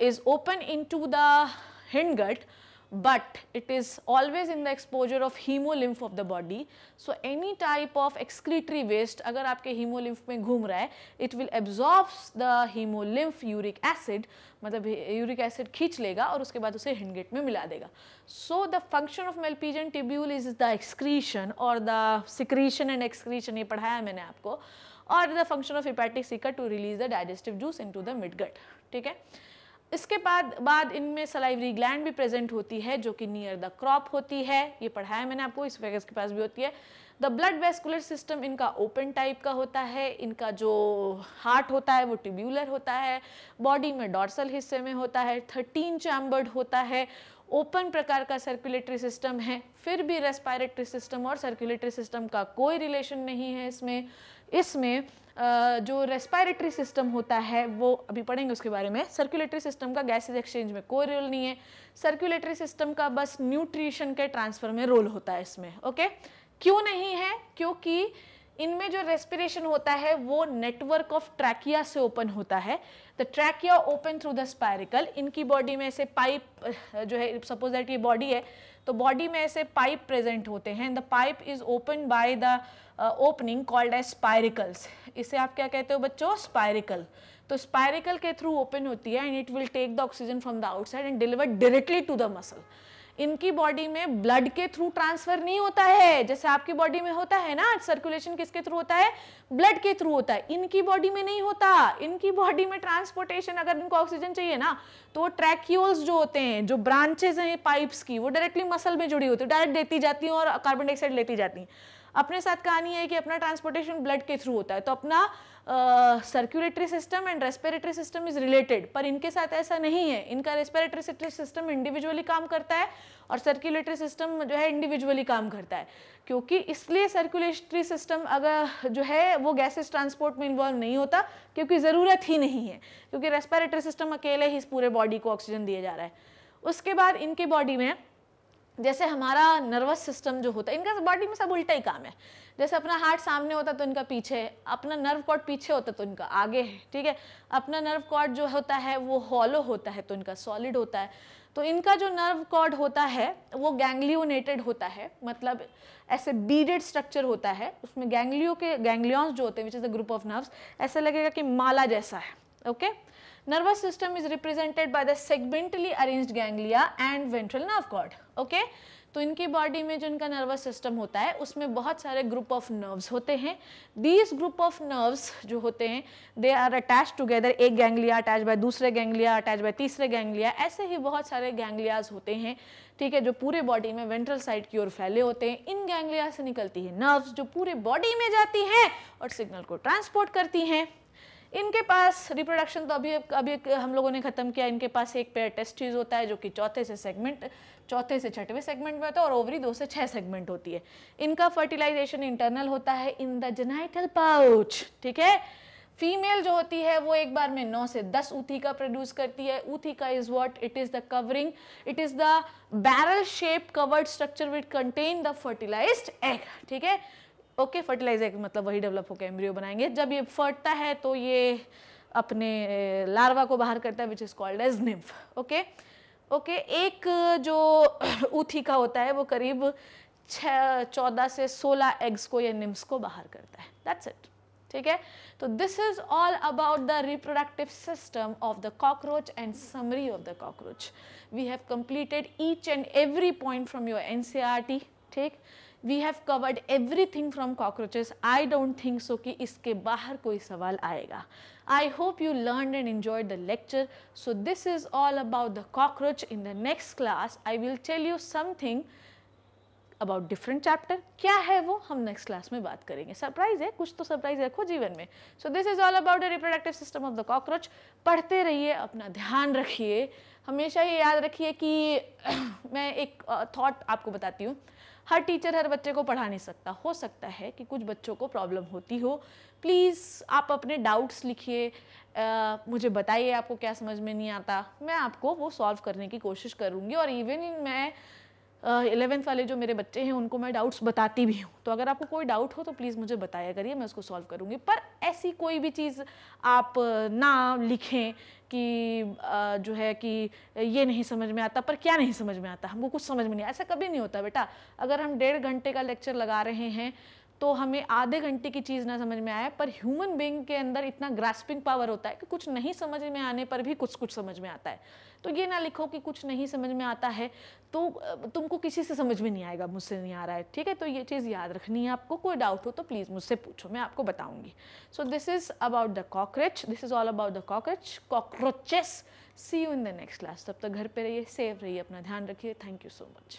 is open into the hindgut but it is always in the exposure of hemolymph of the body. So, any type of excretory waste अगर आपके hemolymph mein ghum raha hai it will absorbs the hemolymph uric acid matlab uric acid खींच lega aur uske baad use हिंडगेट mein mila dega So, the function of malpighian tubule is the excretion or the secretion and excretion ye padhaya maine aapko or the function of hepatic seeker to release the digestive juice into the midgut theek hai इसके बाद बाद इनमें salivary gland भी present होती है जो कि near the crop होती है ये पढ़ाया मैंने आपको इस वेगस के पास भी होती है द ब्लड वेस्कुलर सिस्टम इनका ओपन टाइप का होता है इनका जो हार्ट होता है वो ट्यूब्यूलर होता है बॉडी में डॉर्सल हिस्से में होता है थर्टीन चैम्बर्ड होता है ओपन प्रकार का सर्कुलेटरी सिस्टम है फिर भी रेस्पायरेटरी सिस्टम और सर्कुलेटरी सिस्टम का कोई रिलेशन नहीं है इसमें इसमें जो रेस्पायरेटरी सिस्टम होता है वो अभी पढ़ेंगे उसके बारे में सर्कुलेटरी सिस्टम का गैसेज एक्सचेंज में कोई रोल नहीं है सर्कुलेटरी सिस्टम का बस न्यूट्रिशन के ट्रांसफर में रोल होता है इसमें ओके क्यों नहीं है क्योंकि इनमें जो रेस्पिरेशन होता है वो नेटवर्क ऑफ ट्रैकिया से ओपन होता है the trachea open through the spiracle इनकी बॉडी में से पाइप जो है सपोज दैट ये बॉडी है तो बॉडी में ऐसे पाइप प्रेजेंट होते हैं the pipe is open by the opening called as spiracles इसे आप क्या कहते हो बच्चों स्पायरिकल तो स्पायरिकल के थ्रू ओपन होती है and it will take the oxygen from the outside and deliver directly to the muscle इनकी बॉडी में ब्लड के थ्रू ट्रांसफर नहीं होता है जैसे आपकी बॉडी में होता है ना सर्कुलेशन किसके थ्रू होता है ब्लड के थ्रू होता है इनकी बॉडी में नहीं होता इनकी बॉडी में ट्रांसपोर्टेशन अगर इनको ऑक्सीजन चाहिए ना तो वो ट्रैक्यूल्स जो होते हैं जो ब्रांचेज हैं पाइप्स की वो डायरेक्टली मसल में जुड़ी होती है डायरेक्ट देती जाती हैं और कार्बन डाइऑक्साइड लेती जाती हैं अपने साथ कहानी है कि अपना ट्रांसपोर्टेशन ब्लड के थ्रू होता है तो अपना circulatory system and respiratory system is related पर इनके साथ ऐसा नहीं है इनका रेस्पिरेटरी सिस्टम इंडिविजुअली काम करता है और सर्कुलेटरी सिस्टम जो है इंडिविजुअली काम करता है क्योंकि इसलिए सर्कुलेटरी सिस्टम अगर जो है वो गैसेस ट्रांसपोर्ट में इन्वॉल्व नहीं होता क्योंकि ज़रूरत ही नहीं है क्योंकि रेस्पिरेटरी सिस्टम अकेले ही इस पूरे बॉडी को ऑक्सीजन दिया जा रहा है उसके बाद इनके बॉडी में जैसे हमारा नर्वस सिस्टम जो होता है इनका बॉडी में सब उल्टा ही काम है जैसे अपना हार्ट सामने होता तो इनका पीछे है अपना नर्व कॉर्ड पीछे होता तो इनका आगे है ठीक है अपना नर्व कॉर्ड जो होता है वो हॉलो होता है तो इनका सॉलिड होता है तो इनका जो नर्व कॉर्ड होता है वो गैंग्लियोनेटेड होता है मतलब ऐसे बीडेड स्ट्रक्चर होता है उसमें गैंग्लियो के गैंग्लियॉन्स जो होते हैं which is a group of nerves ऐसा लगेगा कि माला जैसा है okay nervous system is represented by the segmentally arranged ganglia and ventral nerve cord okay तो इनकी बॉडी में जो इनका नर्वस सिस्टम होता है उसमें बहुत सारे ग्रुप ऑफ नर्व्स होते हैं दीज ग्रुप ऑफ नर्व्स जो होते हैं दे आर अटैच टुगेदर एक गैंगलिया अटैच बाय दूसरे गैंगलिया अटैच बाय तीसरे गैंगलिया ऐसे ही बहुत सारे गैंग्लियाज होते हैं ठीक है जो पूरे बॉडी में वेंट्रल साइड की ओर फैले होते हैं इन गैंग्लिया से निकलती है नर्व्स जो पूरे बॉडी में जाती हैं और सिग्नल को ट्रांसपोर्ट करती हैं इनके पास रिप्रोडक्शन तो अभी अभी हम लोगों ने ख़त्म किया इनके पास एक पेयर टेस्टिस होता है जो कि चौथे से सेगमेंट चौथे से छठवें सेगमेंट में होता है और ओवरी दो से छः सेगमेंट होती है इनका फर्टिलाइजेशन इंटरनल होता है इन द जेनाइटल पाउच ठीक है फीमेल जो होती है वो एक बार में नौ से दस का प्रोड्यूस करती है का is what it is the covering it is the barrel shape covered structure with contain the fertilised egg ठीक है ओके फर्टिलाइजर मतलब वही डेवलप होकर एम्ब्रियो बनाएंगे जब ये फटता है तो ये अपने लार्वा को बाहर करता है which is called as nymph okay okay एक जो ऊथी का होता है वो करीब छ चौदह से सोलह एग्स को या निम्स को बाहर करता है दैट्स इट ठीक है तो this is all about the reproductive system of the cockroach and summary of the cockroach we have completed each and every point from your an ठीक we have covered everything from cockroaches I don't think so कि इसके बाहर कोई सवाल आएगा I hope you learn and enjoy the lecture so this is all about the cockroach in the next class I will tell you something about different chapter क्या है वो हम नेक्स्ट क्लास में बात करेंगे सरप्राइज है कुछ तो सरप्राइज रखो जीवन में so this is all about the reproductive system of the cockroach पढ़ते रहिए अपना ध्यान रखिए हमेशा ये याद रखिए कि मैं एक थॉट uh, आपको बताती हूँ हर टीचर हर बच्चे को पढ़ा नहीं सकता हो सकता है कि कुछ बच्चों को प्रॉब्लम होती हो प्लीज़ आप अपने डाउट्स लिखिए मुझे बताइए आपको क्या समझ में नहीं आता मैं आपको वो सॉल्व करने की कोशिश करूँगी और इवन मैं इलेवेंथ वाले जो मेरे बच्चे हैं उनको मैं डाउट्स बताती भी हूँ तो अगर आपको कोई डाउट हो तो प्लीज़ मुझे बताया करिए मैं उसको सॉल्व करूँगी पर ऐसी कोई भी चीज़ आप ना लिखें कि जो है कि ये नहीं समझ में आता पर क्या नहीं समझ में आता हमको कुछ समझ में नहीं ऐसा कभी नहीं होता बेटा अगर हम डेढ़ घंटे का लेक्चर लगा रहे हैं तो हमें आधे घंटे की चीज़ ना समझ में आए पर ह्यूमन बींग के अंदर इतना ग्रास्पिंग पावर होता है कि कुछ नहीं समझ में आने पर भी कुछ कुछ समझ में आता है तो ये ना लिखो कि कुछ नहीं समझ में आता है तो तुमको किसी से समझ में नहीं आएगा मुझसे नहीं आ रहा है ठीक है तो ये चीज़ याद रखनी है आपको कोई डाउट हो तो प्लीज़ मुझसे पूछो मैं आपको बताऊँगी so this is about the cockroach this is all about the cockroach cockroaches see you in the next class तब तक घर पर रहिए सेफ रहिए अपना ध्यान रखिए थैंक यू सो मच